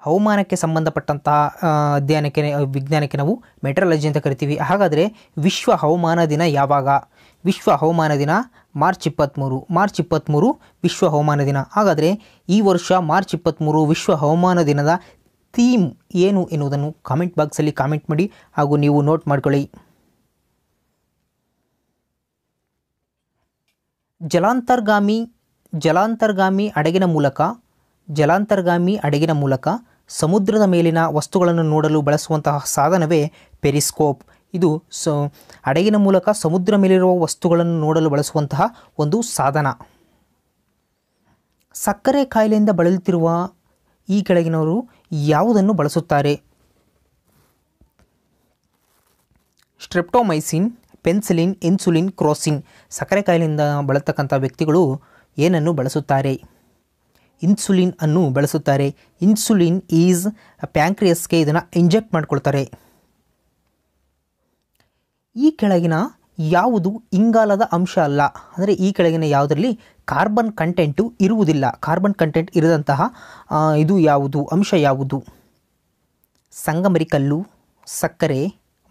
ಹವಾಮಾನಕ್ಕೆ ಸಂಬಂಧಪಟ್ಟಂತಹ ಅಧ್ಯಯನಕ್ಕೆ ವಿಜ್ಞಾನಕ್ಕೆ ನಾವು ಮೆಟ್ರಾಲಜಿ ಅಂತ ಕರಿತೀವಿ ಹಾಗಾದರೆ ವಿಶ್ವ ಹವಾಮಾನ ದಿನ ಯಾವಾಗ ವಿಶ್ವ ಹವಾಮಾನ ದಿನ ಮಾರ್ಚ್ ಇಪ್ಪತ್ತ್ಮೂರು ಮಾರ್ಚ್ ಇಪ್ಪತ್ತ್ಮೂರು ವಿಶ್ವ ಹವಾಮಾನ ದಿನ ಹಾಗಾದರೆ ಈ ವರ್ಷ ಮಾರ್ಚ್ ಇಪ್ಪತ್ತ್ಮೂರು ವಿಶ್ವ ಹವಾಮಾನ ದಿನದ ಥೀಮ್ ಏನು ಎನ್ನುವುದನ್ನು ಕಾಮೆಂಟ್ ಬಾಕ್ಸಲ್ಲಿ ಕಾಮೆಂಟ್ ಮಾಡಿ ಹಾಗೂ ನೀವು ನೋಟ್ ಮಾಡ್ಕೊಳ್ಳಿ ಜಲಾಂತರ್ಗಾಮಿ ಜಲಾಂತರ್ಗಾಮಿ ಅಡಗಿನ ಮೂಲಕ ಜಲಾಂತರ್ಗಾಮಿ ಅಡಗಿನ ಮೂಲಕ ಸಮುದ್ರದ ಮೇಲಿನ ವಸ್ತುಗಳನ್ನು ನೋಡಲು ಬಳಸುವಂತಹ ಸಾಧನವೇ ಪೆರಿಸ್ಕೋಪ್ ಇದು ಸ ಹಡಗಿನ ಮೂಲಕ ಸಮುದ್ರ ಮೇಲಿರುವ ವಸ್ತುಗಳನ್ನು ನೋಡಲು ಬಳಸುವಂತಹ ಒಂದು ಸಾಧನ ಸಕ್ಕರೆ ಕಾಯಿಲೆಯಿಂದ ಬಳಲುತ್ತಿರುವ ಈ ಕೆಳಗಿನವರು ಯಾವುದನ್ನು ಬಳಸುತ್ತಾರೆ ಸ್ಟ್ರೆಪ್ಟೋಮೈಸಿನ್ ಪೆನ್ಸಿಲಿನ್ ಇನ್ಸುಲಿನ್ ಕ್ರೋಸಿನ್ ಸಕ್ಕರೆ ಕಾಯಿಲೆಯಿಂದ ಬಳಲ್ತಕ್ಕಂಥ ವ್ಯಕ್ತಿಗಳು ಏನನ್ನು ಬಳಸುತ್ತಾರೆ ಇನ್ಸುಲಿನ್ ಅನ್ನು ಬಳಸುತ್ತಾರೆ ಇನ್ಸುಲಿನ್ ಈಸ್ ಪ್ಯಾಂಕ್ರಿಯಸ್ಗೆ ಇದನ್ನು ಇಂಜೆಕ್ಟ್ ಮಾಡಿಕೊಳ್ತಾರೆ ಈ ಕೆಳಗಿನ ಯಾವುದು ಇಂಗಾಲದ ಅಂಶ ಅಲ್ಲ ಅಂದರೆ ಈ ಕೆಳಗಿನ ಯಾವುದರಲ್ಲಿ ಕಾರ್ಬನ್ ಕಂಟೆಂಟು ಇರುವುದಿಲ್ಲ ಕಾರ್ಬನ್ ಕಂಟೆಂಟ್ ಇರದಂತಹ ಇದು ಯಾವುದು ಅಂಶ ಯಾವುದು ಸಂಗಮರಿ ಕಲ್ಲು ಸಕ್ಕರೆ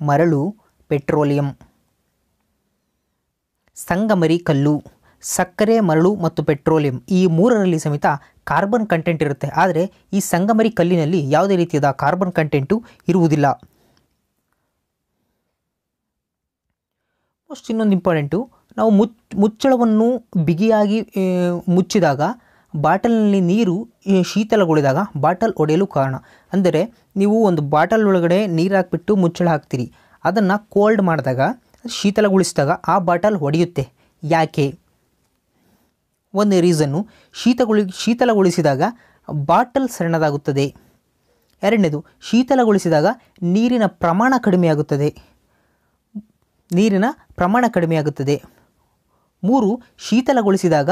ಮರಳು ಪೆಟ್ರೋಲಿಯಂ ಸಂಗಮರಿ ಕಲ್ಲು ಸಕ್ಕರೆ ಮರಳು ಮತ್ತು ಪೆಟ್ರೋಲಿಯಂ ಈ ಮೂರರಲ್ಲಿ ಸಮೇತ ಕಾರ್ಬನ್ ಕಂಟೆಂಟ್ ಇರುತ್ತೆ ಆದರೆ ಈ ಸಂಗಮರಿ ಕಲ್ಲಿನಲ್ಲಿ ಯಾವುದೇ ರೀತಿಯಾದ ಕಾರ್ಬನ್ ಕಂಟೆಂಟು ಇರುವುದಿಲ್ಲ ಮೋಸ್ಟ್ ಇನ್ನೊಂದು ಇಂಪಾರ್ಟೆಂಟು ನಾವು ಮುಚ್ ಮುಚ್ಚಳವನ್ನು ಬಿಗಿಯಾಗಿ ಮುಚ್ಚಿದಾಗ ಬಾಟಲ್ನಲ್ಲಿ ನೀರು ಶೀತಲಗೊಳಿದಾಗ ಬಾಟಲ್ ಒಡೆಯಲು ಕಾರಣ ಅಂದರೆ ನೀವು ಒಂದು ಬಾಟಲ್ ಒಳಗಡೆ ನೀರು ಹಾಕಿಬಿಟ್ಟು ಮುಚ್ಚಳ ಹಾಕ್ತೀರಿ ಅದನ್ನು ಕೋಲ್ಡ್ ಮಾಡಿದಾಗ ಶೀತಲಗೊಳಿಸಿದಾಗ ಆ ಬಾಟಲ್ ಒಡೆಯುತ್ತೆ ಯಾಕೆ ಒಂದು ರೀಸನ್ನು ಶೀತಗೊಳಿ ಶೀತಲಗೊಳಿಸಿದಾಗ ಬಾಟಲ್ ಸಣ್ಣದಾಗುತ್ತದೆ ಎರಡನೇದು ಶೀತಲಗೊಳಿಸಿದಾಗ ನೀರಿನ ಪ್ರಮಾಣ ಕಡಿಮೆಯಾಗುತ್ತದೆ ನೀರಿನ ಪ್ರಮಾಣ ಕಡಿಮೆಯಾಗುತ್ತದೆ ಮೂರು ಶೀತಲಗೊಳಿಸಿದಾಗ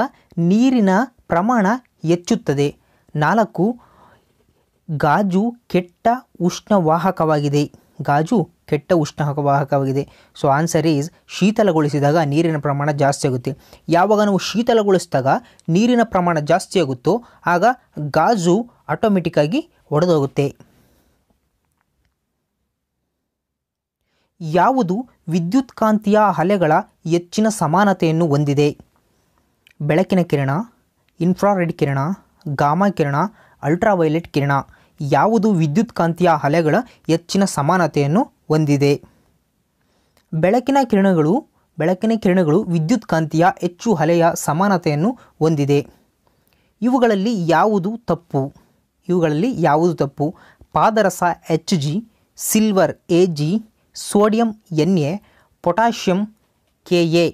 ನೀರಿನ ಪ್ರಮಾಣ ಹೆಚ್ಚುತ್ತದೆ ನಾಲ್ಕು ಗಾಜು ಕೆಟ್ಟ ಉಷ್ಣವಾಹಕವಾಗಿದೆ ಗಾಜು ಕೆಟ್ಟ ವಾಹಕವಾಗಿದೆ ಸೊ ಆನ್ಸರ್ ಈಸ್ ಶೀತಲಗೊಳಿಸಿದಾಗ ನೀರಿನ ಪ್ರಮಾಣ ಜಾಸ್ತಿ ಆಗುತ್ತೆ ಯಾವಾಗ ನಾವು ಶೀತಲಗೊಳಿಸಿದಾಗ ನೀರಿನ ಪ್ರಮಾಣ ಜಾಸ್ತಿ ಆಗುತ್ತೋ ಆಗ ಗಾಜು ಆಟೋಮೆಟಿಕ್ಕಾಗಿ ಒಡೆದೋಗುತ್ತೆ ಯಾವುದು ವಿದ್ಯುತ್ಕಾಂತೀಯ ಅಲೆಗಳ ಹೆಚ್ಚಿನ ಸಮಾನತೆಯನ್ನು ಹೊಂದಿದೆ ಬೆಳಕಿನ ಕಿರಣ ಇನ್ಫ್ರಾರೆಡ್ ಕಿರಣ ಗಾಮಾ ಕಿರಣ ಅಲ್ಟ್ರಾವೈಲೆಟ್ ಕಿರಣ ಯಾವುದು ವಿದ್ಯುತ್ಕಾಂತೀಯ ಅಲೆಗಳ ಹೆಚ್ಚಿನ ಸಮಾನತೆಯನ್ನು ಹೊಂದಿದೆ ಬೆಳಕಿನ ಕಿರಣಗಳು ಬೆಳಕಿನ ಕಿರಣಗಳು ವಿದ್ಯುತ್ ಕಾಂತಿಯ ಹೆಚ್ಚು ಅಲೆಯ ಸಮಾನತೆಯನ್ನು ಹೊಂದಿದೆ ಇವುಗಳಲ್ಲಿ ಯಾವುದು ತಪ್ಪು ಇವುಗಳಲ್ಲಿ ಯಾವುದು ತಪ್ಪು ಪಾದರಸ H G silver A G sodium N A potassium K A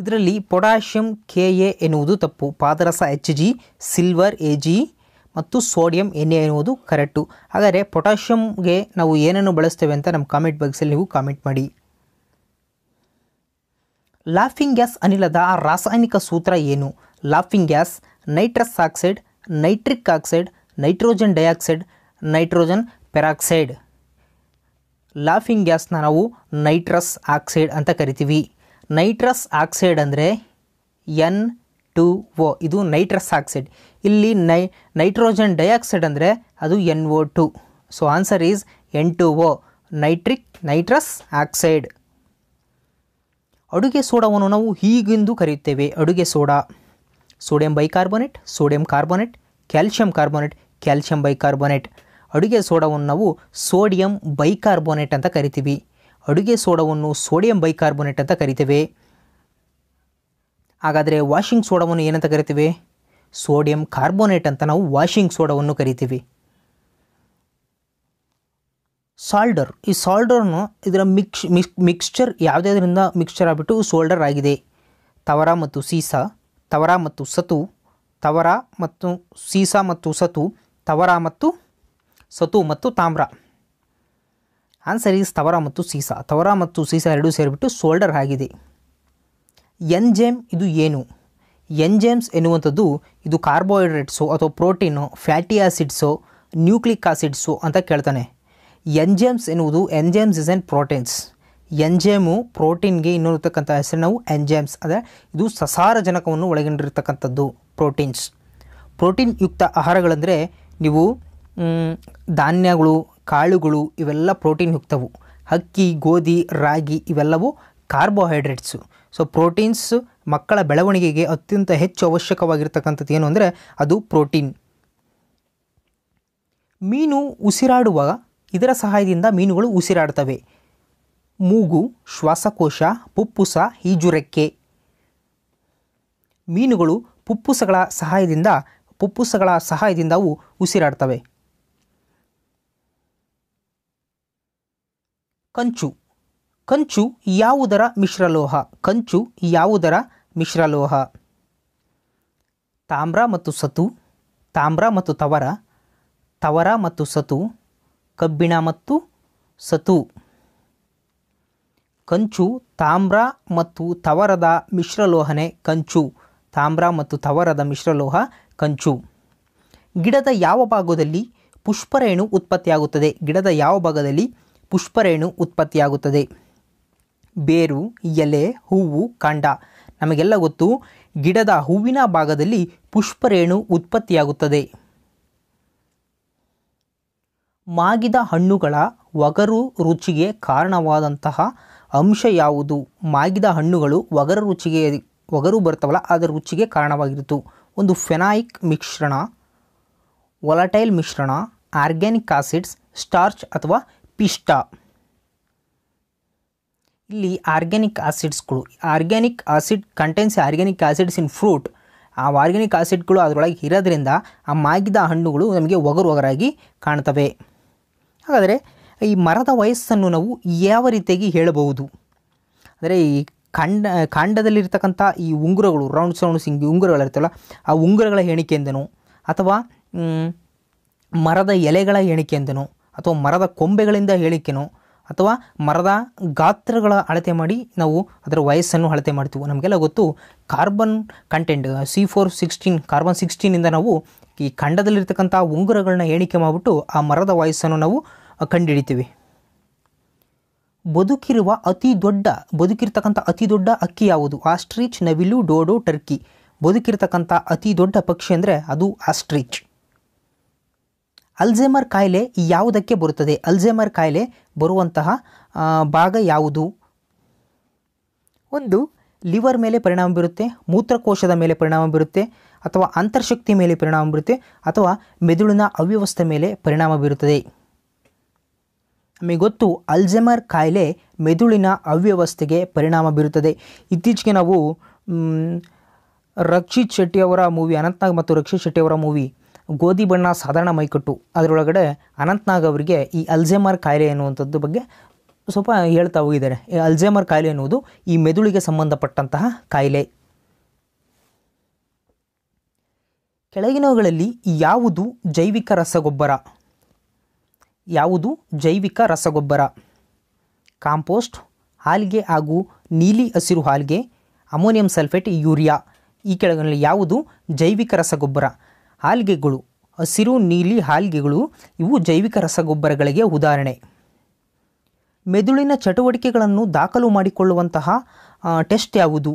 ಇದರಲ್ಲಿ ಪೊಟ್ಯಾಷಿಯಂ ಕೆ ಎ ಎನ್ನುವುದು ತಪ್ಪು ಪಾದರಸ H G silver A G ಮತ್ತು ಸೋಡಿಯಂ ಎಣ್ಣೆ ಎನ್ನುವುದು ಕರೆಕ್ಟು ಹಾಗಾದರೆ ಪೊಟ್ಯಾಷಿಯಮ್ಗೆ ನಾವು ಏನನ್ನು ಬಳಸ್ತೇವೆ ಅಂತ ನಮ್ಮ ಕಾಮೆಂಟ್ ಬಾಕ್ಸಲ್ಲಿ ನೀವು ಕಾಮೆಂಟ್ ಮಾಡಿ ಲಾಫಿಂಗ್ ಗ್ಯಾಸ್ ಅನಿಲದ ರಾಸಾಯನಿಕ ಸೂತ್ರ ಏನು laughing gas nitrous oxide nitric oxide nitrogen dioxide nitrogen peroxide laughing ಗ್ಯಾಸ್ನ ನಾವು ನೈಟ್ರಸ್ ಆಕ್ಸೈಡ್ ಅಂತ ಕರಿತೀವಿ ನೈಟ್ರಸ್ ಆಕ್ಸೈಡ್ ಅಂದರೆ ಎನ್ ಟು ಒ ಇದು ನೈಟ್ರಸ್ ಆಕ್ಸೈಡ್ ಇಲ್ಲಿ ನೈ ನೈಟ್ರೋಜನ್ ಡೈಆಕ್ಸೈಡ್ ಅಂದರೆ ಅದು N O two so answer is N two O nitric nitrous oxide ಅಡುಗೆ ಸೋಡಾವನ್ನು ನಾವು ಹೀಗೆಂದು ಕರೆಯುತ್ತೇವೆ ಅಡುಗೆ soda sodium bicarbonate sodium carbonate calcium carbonate calcium bicarbonate ಅಡುಗೆ ಸೋಡಾವನ್ನು ನಾವು ಸೋಡಿಯಂ ಬೈಕಾರ್ಬೋನೇಟ್ ಅಂತ ಕರಿತೀವಿ ಅಡುಗೆ ಸೋಡಾವನ್ನು ಸೋಡಿಯಂ ಬೈಕಾರ್ಬೋನೇಟ್ ಅಂತ ಕರಿತೇವೆ ಹಾಗಾದರೆ ವಾಷಿಂಗ್ ಸೋಡಾವನ್ನು ಏನಂತ ಕರಿತೀವಿ ಸೋಡಿಯಂ ಕಾರ್ಬೋನೇಟ್ ಅಂತ ನಾವು ವಾಷಿಂಗ್ ಸೋಡಾವನ್ನು ಕರಿತೀವಿ ಸಾಲ್ಡರ್ ಈ ಸಾಲ್ಡರ್ನು ಇದರ ಮಿಕ್ಸ್ ಮಿಕ್ ಮಿಕ್ಸ್ಚರ್ ಯಾವುದ್ಯಾವುದರಿಂದ ಮಿಕ್ಸ್ಚರ್ ಆಗಿಬಿಟ್ಟು ಸೋಲ್ಡರ್ ಆಗಿದೆ ತವರ ಮತ್ತು ಸೀಸಾ ತವರ ಮತ್ತು ಸತು ತವರ ಮತ್ತು ಸೀಸಾ ಮತ್ತು ಸತು ತವರ ಮತ್ತು ಸತು ಮತ್ತು ತಾಮ್ರ ಆನ್ಸರ್ ಈಸ್ ತವರ ಮತ್ತು ಸೀಸಾ ತವರ ಮತ್ತು ಸೀಸಾ ಎರಡೂ ಸೇರಿಬಿಟ್ಟು ಸೋಲ್ಡರ್ ಆಗಿದೆ ಜೆಮ್ ಇದು ಏನು ಎಂಜೆಮ್ಸ್ ಎನ್ನುವಂಥದ್ದು ಇದು ಕಾರ್ಬೋಹೈಡ್ರೇಟ್ಸು ಅಥವಾ protein fatty acids nucleic acids ಅಂತ ಕೇಳ್ತಾನೆ ಎಂಜೆಮ್ಸ್ ಎನ್ನುವುದು enzymes is and proteins enzyme ಪ್ರೋಟೀನ್ಗೆ ಇನ್ನಿರತಕ್ಕಂಥ ಹೆಸರು ನಾವು ಎಂಜೈಮ್ಸ್ ಅಂದರೆ ಇದು ಸಸಾರಜನಕವನ್ನು ಒಳಗೊಂಡಿರತಕ್ಕಂಥದ್ದು ಪ್ರೋಟೀನ್ಸ್ ಪ್ರೋಟೀನ್ ಯುಕ್ತ ಆಹಾರಗಳೆಂದರೆ ನೀವು ಧಾನ್ಯಗಳು ಕಾಳುಗಳು ಇವೆಲ್ಲ ಪ್ರೋಟೀನ್ ಯುಕ್ತವು ಅಕ್ಕಿ ಗೋಧಿ ರಾಗಿ ಇವೆಲ್ಲವೂ ಕಾರ್ಬೋಹೈಡ್ರೇಟ್ಸು ಸೊ ಪ್ರೋಟೀನ್ಸ್ ಮಕ್ಕಳ ಬೆಳವಣಿಗೆಗೆ ಅತ್ಯಂತ ಹೆಚ್ಚು ಅವಶ್ಯಕವಾಗಿರ್ತಕ್ಕಂಥದ್ದು ಏನು ಅಂದರೆ ಅದು ಪ್ರೋಟೀನ್ ಮೀನು ಉಸಿರಾಡುವಾಗ ಇದರ ಸಹಾಯದಿಂದ ಮೀನುಗಳು ಉಸಿರಾಡ್ತವೆ ಮೂಗು ಶ್ವಾಸಕೋಶ ಪುಪ್ಪುಸ ಈಜುರೆಕ್ಕೆ ಮೀನುಗಳು ಪುಪ್ಪುಸಗಳ ಸಹಾಯದಿಂದ ಪುಪ್ಪುಸಗಳ ಸಹಾಯದಿಂದ ಅವು ಉಸಿರಾಡ್ತವೆ ಕಂಚು ಕಂಚು ಯಾವುದರ ಮಿಶ್ರಲೋಹ ಕಂಚು ಯಾವುದರ ಮಿಶ್ರಲೋಹ ತಾಮ್ರ ಮತ್ತು ಸತು ತಾಮ್ರ ಮತ್ತು ತವರ ತವರ ಮತ್ತು ಸತು ಕಬ್ಬಿಣ ಮತ್ತು ಸತು ಕಂಚು ತಾಮ್ರ ಮತ್ತು ತವರದ ಮಿಶ್ರಲೋಹನೆ ಕಂಚು ತಾಮ್ರ ಮತ್ತು ತವರದ ಮಿಶ್ರಲೋಹ ಕಂಚು ಗಿಡದ ಯಾವ ಭಾಗದಲ್ಲಿ ಪುಷ್ಪರೇಣು ಉತ್ಪತ್ತಿಯಾಗುತ್ತದೆ ಗಿಡದ ಯಾವ ಭಾಗದಲ್ಲಿ ಪುಷ್ಪರೇಣು ಉತ್ಪತ್ತಿಯಾಗುತ್ತದೆ ಬೇರು ಎಲೆ ಹೂವು ಕಾಂಡ ನಮಗೆಲ್ಲ ಗೊತ್ತು ಗಿಡದ ಹೂವಿನ ಭಾಗದಲ್ಲಿ ಪುಷ್ಪರೇಣು ಉತ್ಪತ್ತಿಯಾಗುತ್ತದೆ ಮಾಗಿದ ಹಣ್ಣುಗಳ ಒಗರು ರುಚಿಗೆ ಕಾರಣವಾದಂತಹ ಅಂಶ ಯಾವುದು ಮಾಗಿದ ಹಣ್ಣುಗಳು ಒಗರು ರುಚಿಗೆ ಒಗರು ಬರ್ತವಲ್ಲ ಅದರ ರುಚಿಗೆ ಕಾರಣವಾಗಿರುತ್ತು ಒಂದು ಫೆನಾಯಿಕ್ ಮಿಶ್ರಣ ವಲಟೈಲ್ ಮಿಶ್ರಣ ಆರ್ಗ್ಯಾನಿಕ್ ಆಸಿಡ್ಸ್ ಸ್ಟಾರ್ಚ್ ಅಥವಾ ಪಿಷ್ಟ ಇಲ್ಲಿ ಆರ್ಗ್ಯಾನಿಕ್ ಆಸಿಡ್ಸ್ಗಳು organic acid contents organic acids in fruit ಆ ಆರ್ಗ್ಯಾನಿಕ್ ಆಸಿಡ್ಗಳು ಅದರೊಳಗೆ ಇರೋದ್ರಿಂದ ಆ ಮಾಗಿದ ಹಣ್ಣುಗಳು ನಮಗೆ ಒಗರು ಒಗರಾಗಿ ಕಾಣ್ತವೆ ಹಾಗಾದರೆ ಈ ಮರದ ವಯಸ್ಸನ್ನು ನಾವು ಯಾವ ರೀತಿಯಾಗಿ ಹೇಳಬಹುದು ಅಂದರೆ ಈ ಕಾಂಡ ಕಾಂಡದಲ್ಲಿರ್ತಕ್ಕಂಥ ಈ ಉಂಗುರಗಳು ರೌಂಡ್ ಸೌಂಡ್ ಸಿಂಗ್ ಉಂಗುರಗಳಿರ್ತಲ್ಲ ಆ ಉಂಗುರಗಳ ಎಣಿಕೆಯಿಂದನೋ ಅಥವಾ ಮರದ ಎಲೆಗಳ ಎಣಿಕೆಯಿಂದನೋ ಅಥವಾ ಮರದ ಕೊಂಬೆಗಳಿಂದ ಹೇಳಿಕೆನೋ ಅಥವಾ ಮರದ ಗಾತ್ರಗಳ ಅಳತೆ ಮಾಡಿ ನಾವು ಅದರ ವಯಸ್ಸನ್ನು ಅಳತೆ ಮಾಡ್ತೀವಿ ನಮಗೆಲ್ಲ ಗೊತ್ತು carbon content C four sixteen carbon ಸಿಕ್ಸ್ಟೀನಿಂದ ನಾವು ಈ ಖಂಡದಲ್ಲಿರ್ತಕ್ಕಂಥ ಉಂಗುರಗಳನ್ನ ಎಣಿಕೆ ಮಾಡಿಬಿಟ್ಟು ಆ ಮರದ ವಯಸ್ಸನ್ನು ನಾವು ಕಂಡುಹಿಡಿತೀವಿ ಬದುಕಿರುವ ಅತಿ ದೊಡ್ಡ ಬದುಕಿರ್ತಕ್ಕಂಥ ಅತಿ ದೊಡ್ಡ ಅಕ್ಕಿ ಯಾವುದು ಆಸ್ಟ್ರಿಚ್ ನವಿಲು ಡೋಡೋ ಟರ್ಕಿ ಬದುಕಿರ್ತಕ್ಕಂಥ ಅತಿ ದೊಡ್ಡ ಪಕ್ಷಿ ಅಂದರೆ ಅದು ಆಸ್ಟ್ರಿಚ್ ಅಲ್ಝೇಮರ್ ಕಾಯಿಲೆ ಯಾವುದಕ್ಕೆ ಬರುತ್ತದೆ ಅಲ್ಝೇಮರ್ ಕಾಯಿಲೆ ಬರುವಂತಹ ಭಾಗ ಯಾವುದು ಒಂದು ಲಿವರ್ ಮೇಲೆ ಪರಿಣಾಮ ಬೀರುತ್ತೆ ಮೂತ್ರಕೋಶದ ಮೇಲೆ ಪರಿಣಾಮ ಬೀರುತ್ತೆ ಅಥವಾ ಅಂತರ್ಶಕ್ತಿ ಮೇಲೆ ಪರಿಣಾಮ ಬೀರುತ್ತೆ ಅಥವಾ ಮೆದುಳಿನ ಅವ್ಯವಸ್ಥೆ ಮೇಲೆ ಪರಿಣಾಮ ಬೀರುತ್ತದೆ ನಮಗೆ ಗೊತ್ತು ಅಲ್ಝೆಮರ್ ಕಾಯಿಲೆ ಮೆದುಳಿನ ಅವ್ಯವಸ್ಥೆಗೆ ಪರಿಣಾಮ ಬೀರುತ್ತದೆ ಇತ್ತೀಚೆಗೆ ನಾವು ರಕ್ಷಿತ್ ಶೆಟ್ಟಿಯವರ ಮೂವಿ ಅನಂತ್ನಾಗ್ ಮತ್ತು ರಕ್ಷಿತ್ ಶೆಟ್ಟಿಯವರ ಮೂವಿ ಗೋಧಿ ಬಣ್ಣ ಸಾಧಾರಣ ಮೈಕಟ್ಟು ಅದರೊಳಗಡೆ ಅನಂತ್ನಾಗ್ ಅವರಿಗೆ ಈ ಅಲ್ಝೆಮರ್ ಕಾಯಿಲೆ ಎನ್ನುವಂಥದ್ದು ಬಗ್ಗೆ ಸ್ವಲ್ಪ ಹೇಳ್ತಾ ಹೋಗಿದ್ದಾರೆ ಅಲ್ಝೇಮರ್ ಕಾಯಿಲೆ ಎನ್ನುವುದು ಈ ಮೆದುಳಿಗೆ ಸಂಬಂಧಪಟ್ಟಂತಹ ಕಾಯಿಲೆ ಕೆಳಗಿನವುಗಳಲ್ಲಿ ಯಾವುದು ಜೈವಿಕ ರಸಗೊಬ್ಬರ ಯಾವುದು ಜೈವಿಕ ರಸಗೊಬ್ಬರ ಕಾಂಪೋಸ್ಟ್ ಹಾಲ್ಗೆ ಹಾಗೂ ನೀಲಿ ಹಸಿರು ಹಾಲ್ಗೆ ಅಮೋನಿಯಂ ಸಲ್ಫೇಟ್ ಯೂರಿಯಾ ಈ ಕೆಳಗಿನಲ್ಲಿ ಯಾವುದು ಜೈವಿಕ ರಸಗೊಬ್ಬರ ಆಲ್ಗೆಗಳು ಹಸಿರು ನೀಲಿ ಆಲ್ಗೆಗಳು ಇವು ಜೈವಿಕ ರಸಗೊಬ್ಬರಗಳಿಗೆ ಉದಾಹರಣೆ ಮೆದುಳಿನ ಚಟುವಟಿಕೆಗಳನ್ನು ದಾಖಲು ಮಾಡಿಕೊಳ್ಳುವಂತಹ ಟೆಸ್ಟ್ ಯಾವುದು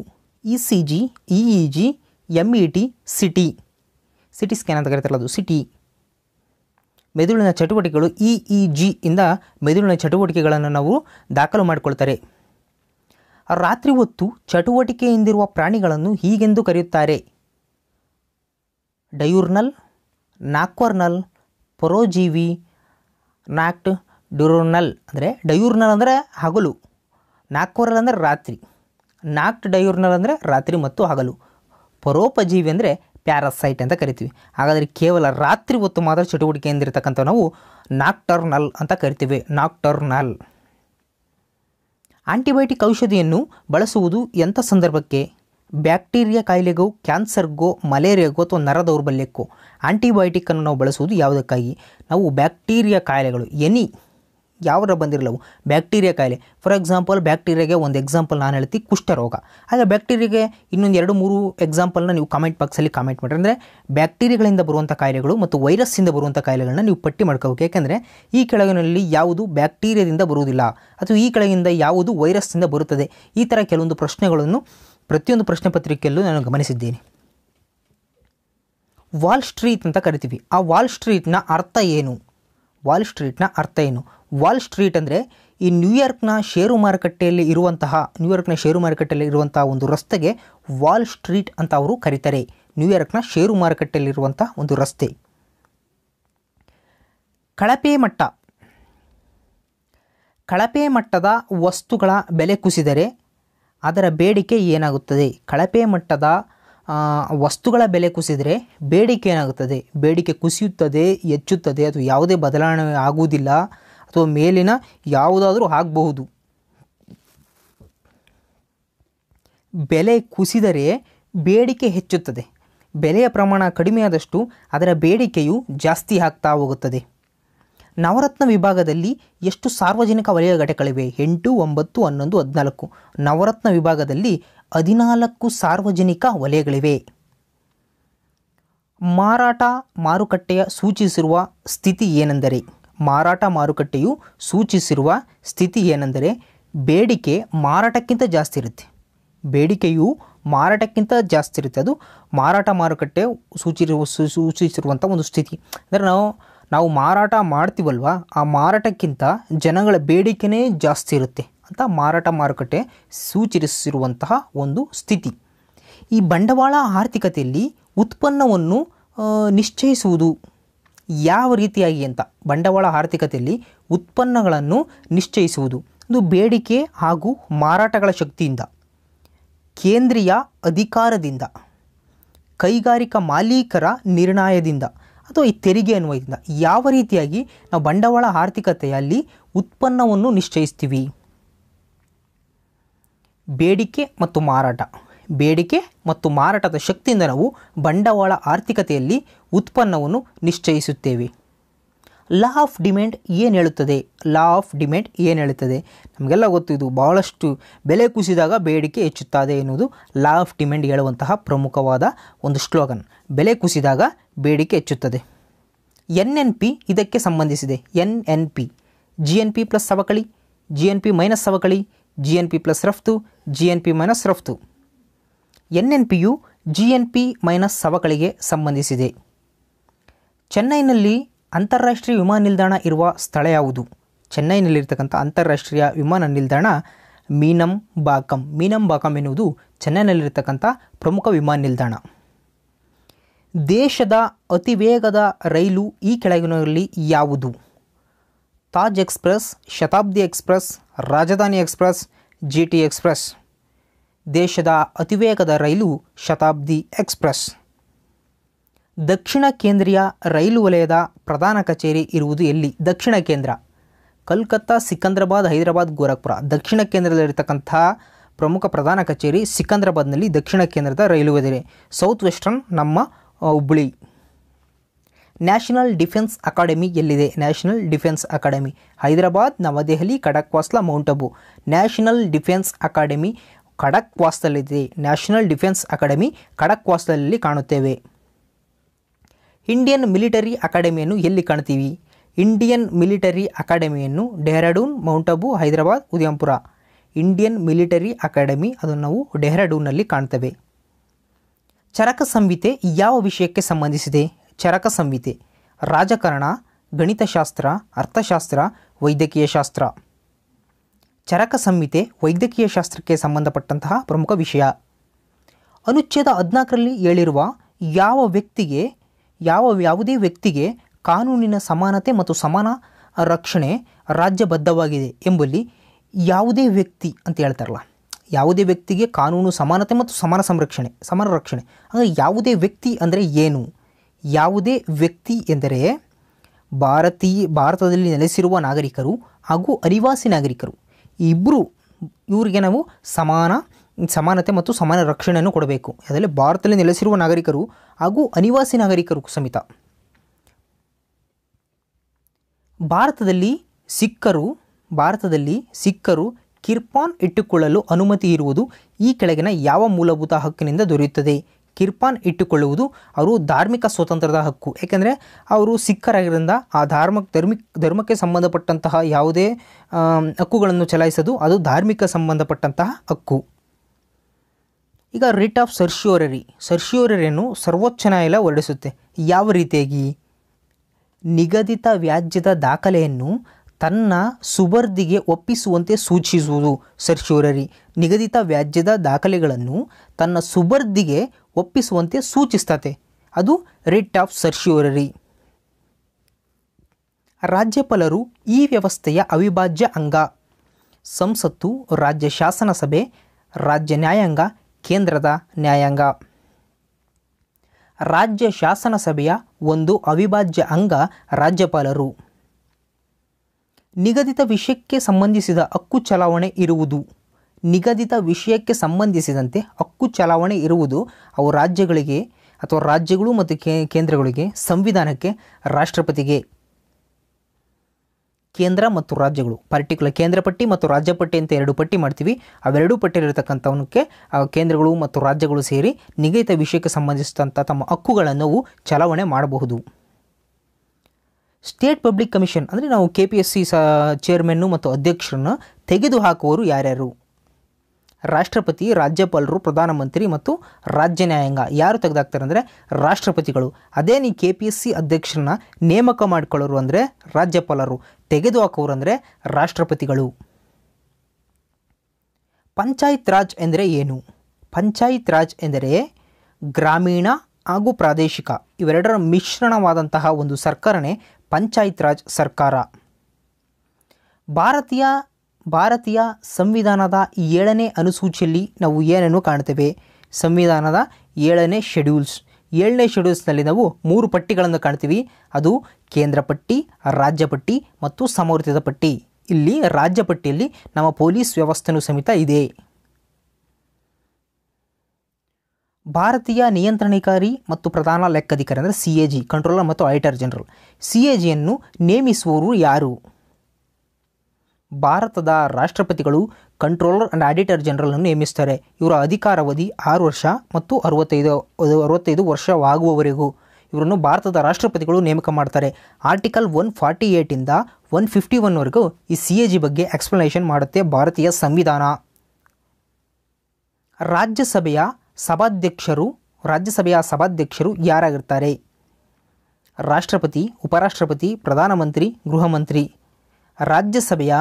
E C G E E G M E T C T C T scan ಅಂತ ಕರೀತಾರೆ ಅದು ಸಿಟಿ ಮೆದುಳಿನ ಚಟುವಟಿಕೆಗಳು ಇ ಇ ಜಿ ಇಂದ ಮೆದುಳಿನ ಚಟುವಟಿಕೆಗಳನ್ನು ನಾವು ದಾಖಲು ಮಾಡಿಕೊಳ್ತಾರೆ ರಾತ್ರಿ ಹೊತ್ತು ಚಟುವಟಿಕೆಯಿಂದಿರುವ ಪ್ರಾಣಿಗಳನ್ನು ಹೀಗೆಂದು ಕರೆಯುತ್ತಾರೆ ಡಯೂರ್ನಲ್ ನಾಕ್ವರ್ನಲ್ ಪರೋಜೀವಿ ನಾಕ್ಟ್ ಡ್ಯೂರೋನಲ್ ಅಂದರೆ ಡಯೂರ್ನಲ್ ಅಂದರೆ ಹಗಲು ನಾಕ್ವರ್ನಲ್ ಅಂದರೆ ರಾತ್ರಿ ನಾಕ್ಟ್ ಡಯೂರ್ನಲ್ ಅಂದರೆ ರಾತ್ರಿ ಮತ್ತು ಹಗಲು ಪರೋಪಜೀವಿ ಅಂದರೆ ಪ್ಯಾರಾಸೈಟ್ ಅಂತ ಕರಿತೀವಿ ಹಾಗಾದರೆ ಕೇವಲ ರಾತ್ರಿ ಹೊತ್ತು ಮಾತ್ರ ಚಟುವಟಿಕೆ ಎಂದಿರತಕ್ಕಂಥ ನಾವು ನಾಕ್ಟರ್ನಲ್ ಅಂತ ಕರಿತೀವಿ ನಾಕ್ಟರ್ನಲ್ ಆಂಟಿಬಯೋಟಿಕ್ ಔಷಧಿಯನ್ನು ಬಳಸುವುದು ಎಂಥ ಸಂದರ್ಭಕ್ಕೆ ಬ್ಯಾಕ್ಟೀರಿಯಾ ಕಾಯಿಲೆಗೂ ಕ್ಯಾನ್ಸರ್ಗೋ ಮಲೇರಿಯಾಗೋ ಅಥವಾ ನರ ದೌರ್ಬಲ್ಯಕ್ಕೋ ಆ್ಯಂಟಿಬಯೋಟಿಕ್ಕನ್ನು ನಾವು ಬಳಸುವುದು ಯಾವುದಕ್ಕಾಗಿ ನಾವು ಬ್ಯಾಕ್ಟೀರಿಯಾ ಕಾಯಿಲೆಗಳು ಎನಿ ಯಾವರ ಬಂದಿರಲವು ಬ್ಯಾಕ್ಟೀರಿಯಾ ಕಾಯಿಲೆ ಫಾರ್ ಎಕ್ಸಾಂಪಲ್ ಬ್ಯಾಕ್ಟೀರಿಯಾಗೆ ಒಂದು ಎಕ್ಸಾಂಪಲ್ ನಾನು ಹೇಳ್ತೀನಿ ಕುಷ್ಠರೋಗ ಆದರೆ ಬ್ಯಾಕ್ಟೀರಿಯಾಗೆ ಇನ್ನೊಂದು ಎರಡು ಮೂರು ಎಕ್ಸಾಂಪಲ್ನ ನೀವು ಕಮೆಂಟ್ ಬಾಕ್ಸಲ್ಲಿ ಕಾಮೆಂಟ್ ಮಾಡಿರಿ ಅಂದರೆ ಬ್ಯಾಕ್ಟೀರಿಯಾಗಳಿಂದ ಬರುವಂಥ ಕಾಯಿಲೆಗಳು ಮತ್ತು ವೈರಸ್ಸಿಂದ ಬರುವಂಥ ಕಾಯಿಲೆಗಳನ್ನ ನೀವು ಪಟ್ಟಿ ಮಾಡ್ಕೋಬೇಕು ಯಾಕೆಂದರೆ ಈ ಕೆಳಗಿನಲ್ಲಿ ಯಾವುದು ಬ್ಯಾಕ್ಟೀರಿಯಾದಿಂದ ಬರುವುದಿಲ್ಲ ಅಥವಾ ಈ ಕೆಳಗಿಂದ ಯಾವುದು ವೈರಸ್ಸಿಂದ ಬರುತ್ತದೆ ಈ ಥರ ಕೆಲವೊಂದು ಪ್ರಶ್ನೆಗಳನ್ನು ಪ್ರತಿಯೊಂದು ಪ್ರಶ್ನೆ ಪತ್ರಿಕೆಯಲ್ಲೂ ನಾನು ಗಮನಿಸಿದ್ದೇನೆ ವಾಲ್ ಸ್ಟ್ರೀಟ್ ಅಂತ ಕರಿತೀವಿ ಆ ವಾಲ್ ಸ್ಟ್ರೀಟ್ನ ಅರ್ಥ ಏನು ವಾಲ್ ಸ್ಟ್ರೀಟ್ನ ಅರ್ಥ ಏನು ವಾಲ್ ಸ್ಟ್ರೀಟ್ ಅಂದರೆ ಈ ನ್ಯೂಯಾರ್ಕ್ನ ಷೇರು ಮಾರುಕಟ್ಟೆಯಲ್ಲಿ ಇರುವಂತಹ ನ್ಯೂಯಾರ್ಕ್ನ ಷೇರು ಮಾರುಕಟ್ಟೆಯಲ್ಲಿ ಇರುವಂತಹ ಒಂದು ರಸ್ತೆಗೆ ವಾಲ್ ಸ್ಟ್ರೀಟ್ ಅಂತ ಅವರು ಕರೀತಾರೆ ನ್ಯೂಯಾರ್ಕ್ನ ಷೇರು ಮಾರುಕಟ್ಟೆಯಲ್ಲಿರುವಂಥ ಒಂದು ರಸ್ತೆ ಕಳಪೆ ಮಟ್ಟ ಕಳಪೆ ಮಟ್ಟದ ವಸ್ತುಗಳ ಬೆಲೆ ಕುಸಿದರೆ ಅದರ ಬೇಡಿಕೆ ಏನಾಗುತ್ತದೆ ಕಳಪೆ ಮಟ್ಟದ ವಸ್ತುಗಳ ಬೆಲೆ ಕುಸಿದರೆ ಬೇಡಿಕೆ ಏನಾಗುತ್ತದೆ ಬೇಡಿಕೆ ಕುಸಿಯುತ್ತದೆ ಹೆಚ್ಚುತ್ತದೆ ಅಥವಾ ಯಾವುದೇ ಬದಲಾವಣೆ ಆಗುವುದಿಲ್ಲ ಅಥವಾ ಮೇಲಿನ ಯಾವುದಾದರೂ ಆಗಬಹುದು ಬೆಲೆ ಕುಸಿದರೆ ಬೇಡಿಕೆ ಹೆಚ್ಚುತ್ತದೆ ಬೆಲೆಯ ಪ್ರಮಾಣ ಕಡಿಮೆಯಾದಷ್ಟು ಅದರ ಬೇಡಿಕೆಯು ಜಾಸ್ತಿ ಆಗ್ತಾ ಹೋಗುತ್ತದೆ ನವರತ್ನ ವಿಭಾಗದಲ್ಲಿ ಎಷ್ಟು ಸಾರ್ವಜನಿಕ ವಲಯ ಘಟಕಗಳಿವೆ ಎಂಟು ಒಂಬತ್ತು ಹನ್ನೊಂದು ಹದಿನಾಲ್ಕು ನವರತ್ನ ವಿಭಾಗದಲ್ಲಿ ಹದಿನಾಲ್ಕು ಸಾರ್ವಜನಿಕ ವಲಯಗಳಿವೆ ಮಾರಾಟ ಮಾರುಕಟ್ಟೆಯ ಸೂಚಿಸಿರುವ ಸ್ಥಿತಿ ಏನೆಂದರೆ ಮಾರಾಟ ಮಾರುಕಟ್ಟೆಯು ಸೂಚಿಸಿರುವ ಸ್ಥಿತಿ ಏನೆಂದರೆ ಬೇಡಿಕೆ ಮಾರಾಟಕ್ಕಿಂತ ಜಾಸ್ತಿ ಇರುತ್ತೆ ಬೇಡಿಕೆಯು ಮಾರಾಟಕ್ಕಿಂತ ಜಾಸ್ತಿ ಇರುತ್ತೆ ಅದು ಮಾರಾಟ ಮಾರುಕಟ್ಟೆ ಸೂಚಿರುವ ಸೂಚಿಸಿರುವಂಥ ಒಂದು ಸ್ಥಿತಿ ಅಂದರೆ ನಾವು ನಾವು ಮಾರಾಟ ಮಾಡ್ತೀವಲ್ವ ಆ ಮಾರಾಟಕ್ಕಿಂತ ಜನಗಳ ಬೇಡಿಕೆನೇ ಜಾಸ್ತಿ ಇರುತ್ತೆ ಅಂತ ಮಾರಾಟ ಮಾರುಕಟ್ಟೆ ಸೂಚಿಸಿರುವಂತಹ ಒಂದು ಸ್ಥಿತಿ ಈ ಬಂಡವಾಳ ಆರ್ಥಿಕತೆಯಲ್ಲಿ ಉತ್ಪನ್ನವನ್ನು ನಿಶ್ಚಯಿಸುವುದು ಯಾವ ರೀತಿಯಾಗಿ ಅಂತ ಬಂಡವಾಳ ಆರ್ಥಿಕತೆಯಲ್ಲಿ ಉತ್ಪನ್ನಗಳನ್ನು ನಿಶ್ಚಯಿಸುವುದು ಇದು ಬೇಡಿಕೆ ಹಾಗೂ ಮಾರಾಟಗಳ ಶಕ್ತಿಯಿಂದ ಕೇಂದ್ರೀಯ ಅಧಿಕಾರದಿಂದ ಕೈಗಾರಿಕಾ ಮಾಲೀಕರ ನಿರ್ಣಯದಿಂದ ಅಥವಾ ಈ ತೆರಿಗೆ ಅನ್ನುವದಿಂದ ಯಾವ ರೀತಿಯಾಗಿ ನಾವು ಬಂಡವಾಳ ಆರ್ಥಿಕತೆಯಲ್ಲಿ ಉತ್ಪನ್ನವನ್ನು ನಿಶ್ಚಯಿಸ್ತೀವಿ ಬೇಡಿಕೆ ಮತ್ತು ಮಾರಾಟ ಬೇಡಿಕೆ ಮತ್ತು ಮಾರಾಟದ ಶಕ್ತಿಯಿಂದ ನಾವು ಬಂಡವಾಳ ಆರ್ಥಿಕತೆಯಲ್ಲಿ ಉತ್ಪನ್ನವನ್ನು ನಿಶ್ಚಯಿಸುತ್ತೇವೆ ಲಾ ಆಫ್ ಡಿಮ್ಯಾಂಡ್ ಏನು ಹೇಳುತ್ತದೆ ಲಾ ಆಫ್ ಡಿಮ್ಯಾಂಡ್ ಏನು ಹೇಳುತ್ತದೆ ನಮಗೆಲ್ಲ ಗೊತ್ತು ಇದು ಭಾಳಷ್ಟು ಬೆಲೆ ಕುಸಿದಾಗ ಬೇಡಿಕೆ ಹೆಚ್ಚುತ್ತದೆ ಎನ್ನುವುದು ಲಾ ಆಫ್ ಡಿಮ್ಯಾಂಡ್ ಹೇಳುವಂತಹ ಪ್ರಮುಖವಾದ ಒಂದು ಸ್ಲೋಗನ್ ಬೆಲೆ ಕುಸಿದಾಗ ಬೇಡಿಕೆ ಹೆಚ್ಚುತ್ತದೆ ಎನ್ ಎನ್ ಪಿ ಇದಕ್ಕೆ ಸಂಬಂಧಿಸಿದೆ N N P G N P plus ಸವಕಳಿ ಜಿ ಎನ್ ಪಿ ಮೈನಸ್ ಸವಕಳಿ ಜಿ ಎನ್ ಪಿ ಪ್ಲಸ್ ರಫ್ತು ಜಿ ಎನ್ ಪಿ ಮೈನಸ್ ರಫ್ತು N N P G N P minus ಸವಕಳಿಗೆ ಸಂಬಂಧಿಸಿದೆ ಚೆನ್ನೈನಲ್ಲಿ ಅಂತಾರಾಷ್ಟ್ರೀಯ ವಿಮಾನ ನಿಲ್ದಾಣ ಇರುವ ಸ್ಥಳ ಯಾವುದು ಚೆನ್ನೈನಲ್ಲಿರ್ತಕ್ಕಂಥ ಅಂತಾರಾಷ್ಟ್ರೀಯ ವಿಮಾನ ನಿಲ್ದಾಣ ಮೀನಂ ಬಾಕಂ ಮೀನಂ ಬಾಕಂ ಎನ್ನುವುದು ಚೆನ್ನೈನಲ್ಲಿರ್ತಕ್ಕಂಥ ಪ್ರಮುಖ ವಿಮಾನ ನಿಲ್ದಾಣ ದೇಶದ ಅತಿ ವೇಗದ ರೈಲು ಈ ಕೆಳಗಿನಲ್ಲಿ ಯಾವುದು Taj express Shatabdi express Rajdhani express G T express ದೇಶದ ಅತಿ ವೇಗದ ರೈಲು ಶತಾಬ್ದಿ ಎಕ್ಸ್ಪ್ರೆಸ್ ದಕ್ಷಿಣ ಕೇಂದ್ರೀಯ ರೈಲು ವಲಯದ ಪ್ರಧಾನ ಕಚೇರಿ ಇರುವುದು ಎಲ್ಲಿ ದಕ್ಷಿಣ ಕೇಂದ್ರ ಕಲ್ಕತ್ತಾ ಸಿಕಂದ್ರಾಬಾದ್ ಹೈದರಾಬಾದ್ ಗೋರಖ್ಪುರ ದಕ್ಷಿಣ ಕೇಂದ್ರದಲ್ಲಿರ್ತಕ್ಕಂಥ ಪ್ರಮುಖ ಪ್ರಧಾನ ಕಚೇರಿ ಸಿಕಂದ್ರಾಬಾದ್ನಲ್ಲಿ ದಕ್ಷಿಣ ಕೇಂದ್ರದ ರೈಲು ವಲಯ ಸೌತ್ ವೆಸ್ಟರ್ನ್ ನಮ್ಮ ಹುಬ್ಬಳ್ಳಿ ನ್ಯಾಷನಲ್ ಡಿಫೆನ್ಸ್ ಅಕಾಡೆಮಿ ಎಲ್ಲಿದೆ National Defence Academy Hyderabad New Delhi Khadakwasla Mount Abu National Defence Academy ಖಡಕ್ವಾಸ್ತಲ್ಲಿದೆ ನ್ಯಾಷನಲ್ ಡಿಫೆನ್ಸ್ ಅಕಾಡೆಮಿ ಖಡಕ್ವಾಸ್ತಲಲ್ಲಿ ಕಾಣುತ್ತೇವೆ ಇಂಡಿಯನ್ ಮಿಲಿಟರಿ ಅಕಾಡೆಮಿಯನ್ನು ಎಲ್ಲಿ ಕಾಣ್ತೀವಿ ಇಂಡಿಯನ್ ಮಿಲಿಟರಿ ಅಕಾಡೆಮಿಯನ್ನು Dehradun Mount Abu Hyderabad Udaipur Indian military academy ಅದನ್ನು ನಾವು ಡೆಹ್ರಾಡೂನ್ನಲ್ಲಿ ಕಾಣ್ತೇವೆ ಚರಕ ಸಂಹಿತೆ ಯಾವ ವಿಷಯಕ್ಕೆ ಸಂಬಂಧಿಸಿದೆ ಚರಕ ಸಂಹಿತೆ ರಾಜಕಾರಣ ಗಣಿತಶಾಸ್ತ್ರ ಅರ್ಥಶಾಸ್ತ್ರ ವೈದ್ಯಕೀಯ ಶಾಸ್ತ್ರ ಚರಕ ಸಂಹಿತೆ ವೈದ್ಯಕೀಯ ಶಾಸ್ತ್ರಕ್ಕೆ ಸಂಬಂಧಪಟ್ಟಂತಹ ಪ್ರಮುಖ ವಿಷಯ ಅನುಚ್ಛೇದ ಹದಿನಾಲ್ಕರಲ್ಲಿ ಹೇಳಿರುವ ಯಾವ ವ್ಯಕ್ತಿಗೆ ಯಾವ ಯಾವುದೇ ವ್ಯಕ್ತಿಗೆ ಕಾನೂನಿನ ಸಮಾನತೆ ಮತ್ತು ಸಮಾನ ರಕ್ಷಣೆ ರಾಜ್ಯಬದ್ಧವಾಗಿದೆ ಎಂಬಲ್ಲಿ ಯಾವುದೇ ವ್ಯಕ್ತಿ ಅಂತ ಹೇಳ್ತಾರಲ್ಲ ಯಾವುದೇ ವ್ಯಕ್ತಿಗೆ ಕಾನೂನು ಸಮಾನತೆ ಮತ್ತು ಸಮಾನ ಸಂರಕ್ಷಣೆ ಸಮಾನ ರಕ್ಷಣೆ ಅಂದರೆ ಯಾವುದೇ ವ್ಯಕ್ತಿ ಅಂದರೆ ಏನು ಯಾವುದೇ ವ್ಯಕ್ತಿ ಎಂದರೆ ಭಾರತೀಯ ಭಾರತದಲ್ಲಿ ನೆಲೆಸಿರುವ ನಾಗರಿಕರು ಹಾಗೂ ಅನಿವಾಸಿ ನಾಗರಿಕರು ಇಬ್ಬರು ಇವರಿಗೆ ನಾವು ಸಮಾನ ಸಮಾನತೆ ಮತ್ತು ಸಮಾನ ರಕ್ಷಣೆಯನ್ನು ಕೊಡಬೇಕು ಅದರಲ್ಲಿ ಭಾರತದಲ್ಲಿ ನೆಲೆಸಿರುವ ನಾಗರಿಕರು ಹಾಗೂ ಅನಿವಾಸಿ ನಾಗರಿಕರು ಸಮೇತ ಭಾರತದಲ್ಲಿ ಸಿಕ್ಕರು ಭಾರತದಲ್ಲಿ ಸಿಕ್ಕರು ಕಿರ್ಪಾನ್ ಇಟ್ಟುಕೊಳ್ಳಲು ಅನುಮತಿ ಇರುವುದು ಈ ಕೆಳಗಿನ ಯಾವ ಮೂಲಭೂತ ಹಕ್ಕಿನಿಂದ ದೊರೆಯುತ್ತದೆ ಕಿರ್ಪಾನ್ ಇಟ್ಟುಕೊಳ್ಳುವುದು ಅವರು ಧಾರ್ಮಿಕ ಸ್ವಾತಂತ್ರ್ಯದ ಹಕ್ಕು ಏಕೆಂದರೆ ಅವರು ಸಿಖ್ಖರಾಗಿರೋದ್ರಿಂದ ಆ ಧಾರ್ಮ ಧರ್ಮಿಕ್ ಧರ್ಮಕ್ಕೆ ಸಂಬಂಧಪಟ್ಟಂತಹ ಯಾವುದೇ ಹಕ್ಕುಗಳನ್ನು ಚಲಾಯಿಸದು ಅದು ಧಾರ್ಮಿಕ ಸಂಬಂಧಪಟ್ಟಂತಹ ಹಕ್ಕು ಈಗ ರಿಟ್ ಆಫ್ ಸರ್ಶಿಯೋರರಿ ಸರ್ಶಿಯೋರರಿಯನ್ನು ಸರ್ವೋಚ್ಚ ನ್ಯಾಯಾಲಯ ಹೊರಡಿಸುತ್ತೆ ಯಾವ ರೀತಿಯಾಗಿ ನಿಗದಿತ ವ್ಯಾಜ್ಯದ ದಾಖಲೆಯನ್ನು ತನ್ನ ಸುಬರ್ದಿಗೆ ಒಪ್ಪಿಸುವಂತೆ ಸೂಚಿಸುವುದು ಸರ್ ನಿಗದಿತ ವ್ಯಾಜ್ಯದ ದಾಖಲೆಗಳನ್ನು ತನ್ನ ಸುಬರ್ದಿಗೆ ಒಪ್ಪಿಸುವಂತೆ ಸೂಚಿಸ್ತತೆ ಅದು ರಿಟ್ ಆಫ್ ಸರ್ಶ್ಯೂರರಿ ರಾಜ್ಯಪಾಲರು ಈ ವ್ಯವಸ್ಥೆಯ ಅವಿಭಾಜ್ಯ ಅಂಗ ಸಂಸತ್ತು ರಾಜ್ಯ ಶಾಸನ ಸಭೆ ರಾಜ್ಯ ನ್ಯಾಯಾಂಗ ಕೇಂದ್ರದ ನ್ಯಾಯಾಂಗ ರಾಜ್ಯ ಶಾಸನ ಸಭೆಯ ಒಂದು ಅವಿಭಾಜ್ಯ ಅಂಗ ರಾಜ್ಯಪಾಲರು ನಿಗದಿತ ವಿಷಯಕ್ಕೆ ಸಂಬಂಧಿಸಿದ ಹಕ್ಕು ಚಲಾವಣೆ ಇರುವುದು ನಿಗದಿತ ವಿಷಯಕ್ಕೆ ಸಂಬಂಧಿಸಿದಂತೆ ಹಕ್ಕು ಚಲಾವಣೆ ಇರುವುದು ಅವು ರಾಜ್ಯಗಳಿಗೆ ಅಥವಾ ರಾಜ್ಯಗಳು ಮತ್ತು ಕೇಂದ್ರಗಳಿಗೆ ಸಂವಿಧಾನಕ್ಕೆ ರಾಷ್ಟ್ರಪತಿಗೆ ಕೇಂದ್ರ ಮತ್ತು ರಾಜ್ಯಗಳು ಪರ್ಟಿಕ್ಯುಲರ್ ಕೇಂದ್ರ ಪಟ್ಟಿ ಮತ್ತು ರಾಜ್ಯ ಪಟ್ಟಿ ಅಂತ ಎರಡು ಪಟ್ಟಿ ಮಾಡ್ತೀವಿ ಅವೆರಡೂ ಪಟ್ಟಿಯಲ್ಲಿರತಕ್ಕಂಥವನಕ್ಕೆ ಕೇಂದ್ರಗಳು ಮತ್ತು ರಾಜ್ಯಗಳು ಸೇರಿ ನಿಗದಿತ ವಿಷಯಕ್ಕೆ ಸಂಬಂಧಿಸಿದಂಥ ತಮ್ಮ ಹಕ್ಕುಗಳನ್ನು ಚಲಾವಣೆ ಮಾಡಬಹುದು ಸ್ಟೇಟ್ ಪಬ್ಲಿಕ್ ಕಮಿಷನ್ ಅಂದರೆ ನಾವು ಕೆ ಪಿ ಎಸ್ ಸಿ ಸ ಚೇರ್ಮನ್ನು ಮತ್ತು ಅಧ್ಯಕ್ಷರನ್ನು ತೆಗೆದುಹಾಕುವವರು ಯಾರ್ಯಾರು ರಾಷ್ಟ್ರಪತಿ ರಾಜ್ಯಪಾಲರು ಪ್ರಧಾನಮಂತ್ರಿ ಮತ್ತು ರಾಜ್ಯ ನ್ಯಾಯಾಂಗ ಯಾರು ತೆಗೆದಾಗ್ತಾರೆ ಅಂದರೆ ರಾಷ್ಟ್ರಪತಿಗಳು ಅದೇ ನೀ ಕೆ ಪಿ ಎಸ್ ಸಿ ಅಧ್ಯಕ್ಷರನ್ನ ನೇಮಕ ಮಾಡಿಕೊಳ್ಳೋರು ಅಂದರೆ ರಾಜ್ಯಪಾಲರು ತೆಗೆದುಹಾಕೋರು ಅಂದರೆ ರಾಷ್ಟ್ರಪತಿಗಳು ಪಂಚಾಯತ್ ರಾಜ್ ಎಂದರೆ ಏನು ಪಂಚಾಯತ್ ರಾಜ್ ಎಂದರೆ ಗ್ರಾಮೀಣ ಹಾಗೂ ಪ್ರಾದೇಶಿಕ ಇವೆರಡರ ಮಿಶ್ರಣವಾದಂತಹ ಒಂದು ಸರ್ಕಾರನೇ ಪಂಚಾಯತ್ ರಾಜ್ ಸರ್ಕಾರ ಭಾರತೀಯ ಭಾರತೀಯ ಸಂವಿಧಾನದ ಏಳನೇ ಅನುಸೂಚಿಯಲ್ಲಿ ನಾವು ಏನನ್ನು ಕಾಣ್ತೇವೆ ಸಂವಿಧಾನದ ಏಳನೇ ಶೆಡ್ಯೂಲ್ಸ್ ಏಳನೇ ಶೆಡ್ಯೂಲ್ಸ್ನಲ್ಲಿ ನಾವು ಮೂರು ಪಟ್ಟಿಗಳನ್ನು ಕಾಣ್ತೀವಿ ಅದು ಕೇಂದ್ರ ಪಟ್ಟಿ ರಾಜ್ಯ ಪಟ್ಟಿ ಮತ್ತು ಸಮರ್ಥ್ಯದ ಪಟ್ಟಿ ಇಲ್ಲಿ ರಾಜ್ಯ ಪಟ್ಟಿಯಲ್ಲಿ ನಮ್ಮ ಪೊಲೀಸ್ ವ್ಯವಸ್ಥೆನೂ ಸಮೇತ ಇದೆ ಭಾರತೀಯ ನಿಯಂತ್ರಣಕಾರಿ ಮತ್ತು ಪ್ರಧಾನ ಲೆಕ್ಕಾಧಿಕಾರಿ ಅಂದರೆ C A G controller and auditor general C A ಜಿಯನ್ನು ನೇಮಿಸುವವರು ಯಾರು ಭಾರತದ ರಾಷ್ಟ್ರಪತಿಗಳು ಕಂಟ್ರೋಲರ್ ಆ್ಯಂಡ್ ಆಡಿಟರ್ ಜನರಲನ್ನು ನೇಮಿಸ್ತಾರೆ ಇವರ ಅಧಿಕಾರಾವಧಿ ಆರು ವರ್ಷ ಮತ್ತು ಅರವತ್ತೈದು ಅರವತ್ತೈದು ವರ್ಷವಾಗುವವರೆಗೂ ಇವರನ್ನು ಭಾರತದ ರಾಷ್ಟ್ರಪತಿಗಳು ನೇಮಕ ಮಾಡ್ತಾರೆ ಆರ್ಟಿಕಲ್ ಒನ್ ಫಾರ್ಟಿ ಏಯ್ಟಿಂದ ಒನ್ ಫಿಫ್ಟಿ ಒನ್ವರೆಗೂ ಈ ಸಿ ಎ ಜಿ ಬಗ್ಗೆ ಎಕ್ಸ್ಪ್ಲನೇಷನ್ ಮಾಡುತ್ತೆ ಭಾರತೀಯ ಸಂವಿಧಾನ ರಾಜ್ಯಸಭೆಯ ಸಭಾಧ್ಯಕ್ಷರು ರಾಜ್ಯಸಭೆಯ ಸಭಾಧ್ಯಕ್ಷರು ಯಾರಾಗಿರ್ತಾರೆ ರಾಷ್ಟ್ರಪತಿ ಉಪರಾಷ್ಟ್ರಪತಿ ಪ್ರಧಾನಮಂತ್ರಿ ಗೃಹಮಂತ್ರಿ ರಾಜ್ಯಸಭೆಯ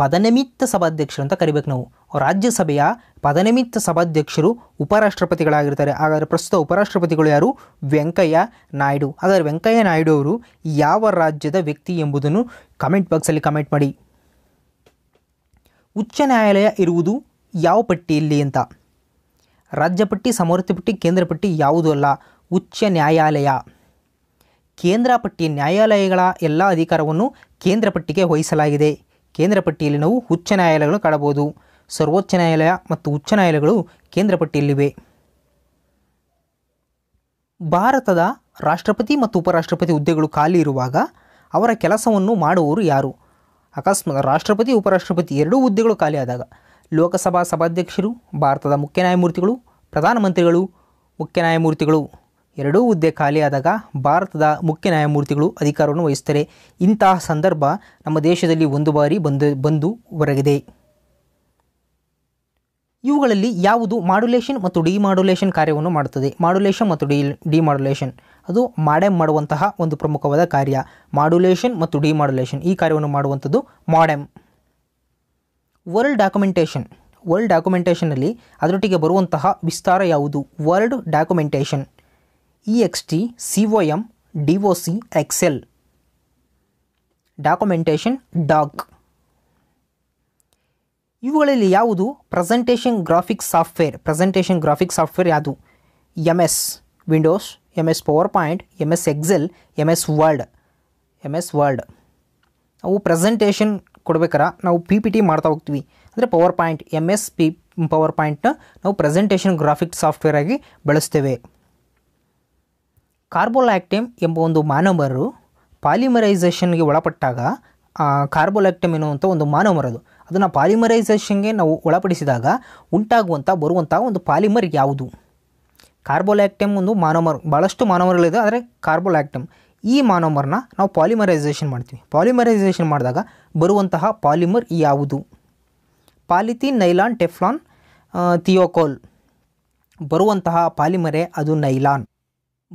ಪದನಿಮಿತ್ತ ಸಭಾಧ್ಯಕ್ಷರು ಅಂತ ಕರಿಬೇಕು ನಾವು ರಾಜ್ಯಸಭೆಯ ಪದನಿಮಿತ್ತ ಸಭಾಧ್ಯಕ್ಷರು ಉಪರಾಷ್ಟ್ರಪತಿಗಳಾಗಿರ್ತಾರೆ ಹಾಗಾದರೆ ಪ್ರಸ್ತುತ ಉಪರಾಷ್ಟ್ರಪತಿಗಳು ಯಾರು ವೆಂಕಯ್ಯ ನಾಯ್ಡು ಹಾಗಾದರೆ ವೆಂಕಯ್ಯ ನಾಯ್ಡು ಅವರು ಯಾವ ರಾಜ್ಯದ ವ್ಯಕ್ತಿ ಎಂಬುದನ್ನು ಕಮೆಂಟ್ ಬಾಕ್ಸಲ್ಲಿ ಕಮೆಂಟ್ ಮಾಡಿ ಉಚ್ಚ ನ್ಯಾಯಾಲಯ ಇರುವುದು ಯಾವ ಪಟ್ಟಿಯಲ್ಲಿ ಅಂತ ರಾಜ್ಯ ಪಟ್ಟಿ ಸಮರ್ಥ ಪಟ್ಟಿ ಕೇಂದ್ರ ಪಟ್ಟಿ ಯಾವುದೂ ಅಲ್ಲ ಉಚ್ಚ ನ್ಯಾಯಾಲಯ ಕೇಂದ್ರ ಪಟ್ಟಿ ನ್ಯಾಯಾಲಯಗಳ ಎಲ್ಲ ಅಧಿಕಾರವನ್ನು ಕೇಂದ್ರ ಪಟ್ಟಿಗೆ ವಹಿಸಲಾಗಿದೆ ಕೇಂದ್ರ ಪಟ್ಟಿಯಲ್ಲಿ ನಾವು ಉಚ್ಚ ನ್ಯಾಯಾಲಯಗಳು ಕಾಣಬಹುದು ಸರ್ವೋಚ್ಚ ನ್ಯಾಯಾಲಯ ಮತ್ತು ಉಚ್ಚ ನ್ಯಾಯಾಲಯಗಳು ಕೇಂದ್ರ ಪಟ್ಟಿಯಲ್ಲಿವೆ ಭಾರತದ ರಾಷ್ಟ್ರಪತಿ ಮತ್ತು ಉಪರಾಷ್ಟ್ರಪತಿ ಹುದ್ದೆಗಳು ಖಾಲಿ ಇರುವಾಗ ಅವರ ಕೆಲಸವನ್ನು ಮಾಡುವವರು ಯಾರು ಅಕಸ್ಮಾತ್ ರಾಷ್ಟ್ರಪತಿ ಉಪರಾಷ್ಟ್ರಪತಿ ಎರಡೂ ಹುದ್ದೆಗಳು ಖಾಲಿಯಾದಾಗ ಲೋಕಸಭಾ ಸಭಾಧ್ಯಕ್ಷರು ಭಾರತದ ಮುಖ್ಯ ನ್ಯಾಯಮೂರ್ತಿಗಳು ಪ್ರಧಾನಮಂತ್ರಿಗಳು ಮುಖ್ಯ ನ್ಯಾಯಮೂರ್ತಿಗಳು ಎರಡೂ ಹುದ್ದೆ ಖಾಲಿಯಾದಾಗ ಭಾರತದ ಮುಖ್ಯ ನ್ಯಾಯಮೂರ್ತಿಗಳು ಅಧಿಕಾರವನ್ನು ವಹಿಸ್ತಾರೆ ಇಂತಹ ಸಂದರ್ಭ ನಮ್ಮ ದೇಶದಲ್ಲಿ ಒಂದು ಬಾರಿ ಬಂದು ಬಂದು ಹೊರಗಿದೆ ಇವುಗಳಲ್ಲಿ ಯಾವುದು ಮಾಡ್ಯುಲೇಷನ್ ಮತ್ತು ಡಿಮಾಡ್ಯುಲೇಷನ್ ಕಾರ್ಯವನ್ನು ಮಾಡುತ್ತದೆ ಮಾಡ್ಯುಲೇಷನ್ ಮತ್ತು ಡಿ ಡಿಮಾಡ್ಯುಲೇಷನ್ ಅದು ಮಾಡೆಮ್ ಮಾಡುವಂತಹ ಒಂದು ಪ್ರಮುಖವಾದ ಕಾರ್ಯ ಮಾಡ್ಯುಲೇಷನ್ ಮತ್ತು ಡಿಮಾಡ್ಯುಲೇಷನ್ ಈ ಕಾರ್ಯವನ್ನು ಮಾಡುವಂಥದ್ದು ಮಾಡೆಮ್ ವರ್ಲ್ಡ್ ಡಾಕ್ಯುಮೆಂಟೇಷನ್ ವರ್ಲ್ಡ್ ಡಾಕ್ಯುಮೆಂಟೇಷನಲ್ಲಿ ಅದರೊಟ್ಟಿಗೆ ಬರುವಂತಹ ವಿಸ್ತಾರ ಯಾವುದು world documentation E X T C O M D O C excel documentation doc ಇವುಗಳಲ್ಲಿ ಯಾವುದು presentation graphic software presentation graphic software ಯಾವುದು M S Windows M S power point M S Excel M S Word M S Word ಅವು presentation ಕೊಡಬೇಕಾರೆ ನಾವು P P T ಮಾಡ್ತಾ ಹೋಗ್ತೀವಿ ಅಂದರೆ power point M S P power ಪಾಯಿಂಟ್ನ ನಾವು presentation graphic software ಆಗಿ ಬಳಸ್ತೇವೆ ಕಾರ್ಬೋಲ್ಯಾಕ್ಟಿಮ್ ಎಂಬ ಒಂದು ಮಾನಮರು ಪಾಲಿಮರೈಸೇಷನ್ಗೆ ಒಳಪಟ್ಟಾಗ ಕಾರ್ಬೋಲ್ಯಾಕ್ಟಮ್ ಎನ್ನುವಂಥ ಒಂದು ಅದು ಅದನ್ನು ಪಾಲಿಮರೈಸೇಷನ್ಗೆ ನಾವು ಒಳಪಡಿಸಿದಾಗ ಉಂಟಾಗುವಂಥ ಬರುವಂಥ ಒಂದು ಪಾಲಿಮರ್ ಯಾವುದು ಕಾರ್ಬೋಲ್ಯಾಕ್ಟಮ್ ಒಂದು ಮಾನೋಮರ್ ಭಾಳಷ್ಟು ಮಾನೋಮರ್ಗಳಿದೆ ಆದರೆ ಕಾರ್ಬೋಲ್ಯಾಕ್ಟಮ್ ಈ ಮಾನೋಮರ್ನ ನಾವು ಪಾಲಿಮರೈಸೇಷನ್ ಮಾಡ್ತೀವಿ ಪಾಲಿಮರೈಸೇಷನ್ ಮಾಡಿದಾಗ ಬರುವಂತಹ ಪಾಲಿಮರ್ ಯಾವುದು ಪಾಲಿಥೀನ್ ನೈಲಾನ್ ಟೆಫ್ಲಾನ್ ಥಿಯೋಕೋಲ್ ಬರುವಂತಹ ಪಾಲಿಮರೆ ಅದು ನೈಲಾನ್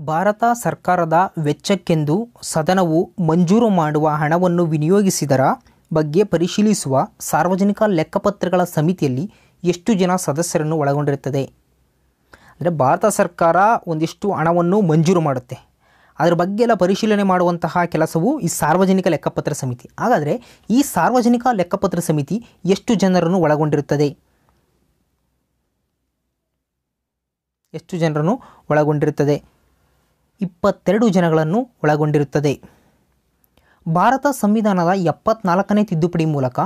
ಭಾರತ ಸರ್ಕಾರದ ವೆಚ್ಚಕ್ಕೆಂದು ಸದನವು ಮಂಜೂರು ಮಾಡುವ ಹಣವನ್ನು ವಿನಿಯೋಗಿಸಿದರ ಬಗ್ಗೆ ಪರಿಶೀಲಿಸುವ ಸಾರ್ವಜನಿಕ ಲೆಕ್ಕಪತ್ರಗಳ ಸಮಿತಿಯಲ್ಲಿ ಎಷ್ಟು ಜನ ಸದಸ್ಯರನ್ನು ಒಳಗೊಂಡಿರುತ್ತದೆ ಅಂದರೆ ಭಾರತ ಸರ್ಕಾರ ಒಂದಿಷ್ಟು ಹಣವನ್ನು ಮಂಜೂರು ಮಾಡುತ್ತೆ ಅದರ ಬಗ್ಗೆ ಎಲ್ಲ ಪರಿಶೀಲನೆ ಮಾಡುವಂತಹ ಕೆಲಸವು ಈ ಸಾರ್ವಜನಿಕ ಲೆಕ್ಕಪತ್ರ ಸಮಿತಿ ಹಾಗಾದರೆ ಈ ಸಾರ್ವಜನಿಕ ಲೆಕ್ಕಪತ್ರ ಸಮಿತಿ ಎಷ್ಟು ಜನರನ್ನು ಒಳಗೊಂಡಿರುತ್ತದೆ ಎಷ್ಟು ಜನರನ್ನು ಒಳಗೊಂಡಿರುತ್ತದೆ ಇಪ್ಪತ್ತೆರಡು ಜನಗಳನ್ನು ಒಳಗೊಂಡಿರುತ್ತದೆ ಭಾರತ ಸಂವಿಧಾನದ ಎಪ್ಪತ್ನಾಲ್ಕನೇ ತಿದ್ದುಪಡಿ ಮೂಲಕ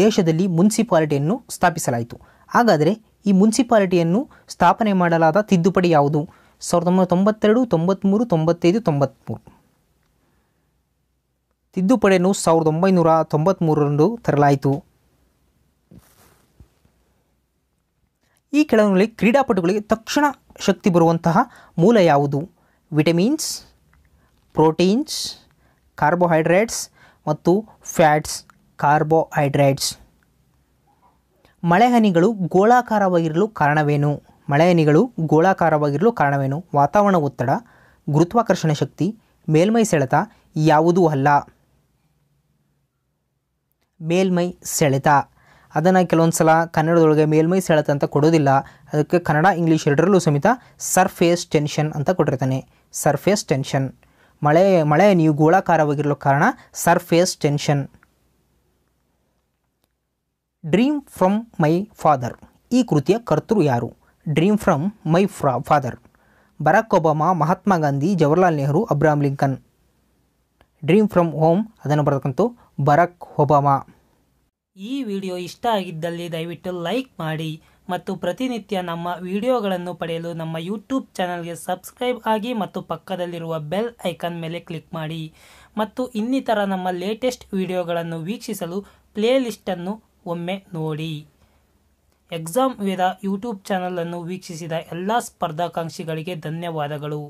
ದೇಶದಲ್ಲಿ ಮುನ್ಸಿಪಾಲಿಟಿಯನ್ನು ಸ್ಥಾಪಿಸಲಾಯಿತು ಹಾಗಾದರೆ ಈ ಮುನ್ಸಿಪಾಲಿಟಿಯನ್ನು ಸ್ಥಾಪನೆ ಮಾಡಲಾದ ತಿದ್ದುಪಡಿ ಯಾವುದು ಸಾವಿರದ ಒಂಬೈನೂರ ತೊಂಬತ್ತೆರಡು ತೊಂಬತ್ತ್ಮೂರು ತೊಂಬತ್ತೈದು ತೊಂಬತ್ತ್ಮೂರು ತಿದ್ದುಪಡಿಯನ್ನು ಸಾವಿರದ ಒಂಬೈನೂರ ತೊಂಬತ್ತ್ಮೂರರಂದು ತರಲಾಯಿತು ಈ ಕೆಳಗಿನಲ್ಲಿ ಕ್ರೀಡಾಪಟುಗಳಿಗೆ ತಕ್ಷಣ ಶಕ್ತಿ ಬರುವಂತಹ ಮೂಲ ಯಾವುದು ವಿಟಮಿನ್ಸ್ ಪ್ರೋಟೀನ್ಸ್ ಕಾರ್ಬೋಹೈಡ್ರೇಟ್ಸ್ ಮತ್ತು ಫ್ಯಾಟ್ಸ್ ಕಾರ್ಬೋಹೈಡ್ರೇಟ್ಸ್ ಮಳೆಹನಿಗಳು ಗೋಳಾಕಾರವಾಗಿರಲು ಕಾರಣವೇನು ಮಳೆಯನಿಗಳು ಗೋಳಾಕಾರವಾಗಿರಲು ಕಾರಣವೇನು ವಾತಾವರಣ ಒತ್ತಡ ಗುರುತ್ವಾಕರ್ಷಣೆ ಶಕ್ತಿ ಮೇಲ್ಮೈ ಸೆಳೆತ ಯಾವುದೂ ಅಲ್ಲ ಮೇಲ್ಮೈ ಸೆಳೆತ ಅದನ್ನು ಕೆಲವೊಂದು ಸಲ ಕನ್ನಡದೊಳಗೆ ಮೇಲ್ಮೈ ಸೆಳೆತ ಅಂತ ಕೊಡೋದಿಲ್ಲ ಅದಕ್ಕೆ ಕನ್ನಡ ಇಂಗ್ಲೀಷ್ ಎರಡರಲ್ಲೂ ಸಮೇತ ಸರ್ಫೇಸ್ ಟೆನ್ಷನ್ ಅಂತ ಕೊಟ್ಟಿರ್ತಾನೆ ಸರ್ಫೇಸ್ ಟೆನ್ಷನ್ ಮಳೆ ಮಳೆ ನೀವು ಗೋಳಾಕಾರವಾಗಿರಲು ಕಾರಣ surface tension dream from my father ಈ ಕೃತಿಯ ಕರ್ತೃ ಯಾರು ಡ್ರೀಮ್ ಫ್ರಮ್ ಮೈ ಫ್ರಾ father Barack Obama Mahatma Gandhi Jawaharlal Nehru Abraham Lincoln dream from home ಅದನ್ನು ಬರತಕ್ಕಂಥ ಬರಾಕ್ ಒಬಾಮಾ ಈ ವಿಡಿಯೋ ಇಷ್ಟ ಆಗಿದ್ದಲ್ಲಿ ದಯವಿಟ್ಟು ಲೈಕ್ ಮಾಡಿ ಮತ್ತು ಪ್ರತಿನಿತ್ಯ ನಮ್ಮ ವಿಡಿಯೋಗಳನ್ನು ಪಡೆಯಲು ನಮ್ಮ ಯೂಟ್ಯೂಬ್ ಚಾನಲ್ಗೆ ಸಬ್ಸ್ಕ್ರೈಬ್ ಆಗಿ ಮತ್ತು ಪಕ್ಕದಲ್ಲಿರುವ ಬೆಲ್ ಐಕಾನ್ ಮೇಲೆ ಕ್ಲಿಕ್ ಮಾಡಿ ಮತ್ತು ಇನ್ನಿತರ ನಮ್ಮ ಲೇಟೆಸ್ಟ್ ವಿಡಿಯೋಗಳನ್ನು ವೀಕ್ಷಿಸಲು ಪ್ಲೇಲಿಸ್ಟನ್ನು ಒಮ್ಮೆ ನೋಡಿ ಎಕ್ಸಾಮ್ ವೇದ ಯೂಟ್ಯೂಬ್ ಚಾನಲನ್ನು ವೀಕ್ಷಿಸಿದ ಎಲ್ಲ ಸ್ಪರ್ಧಾಕಾಂಕ್ಷಿಗಳಿಗೆ ಧನ್ಯವಾದಗಳು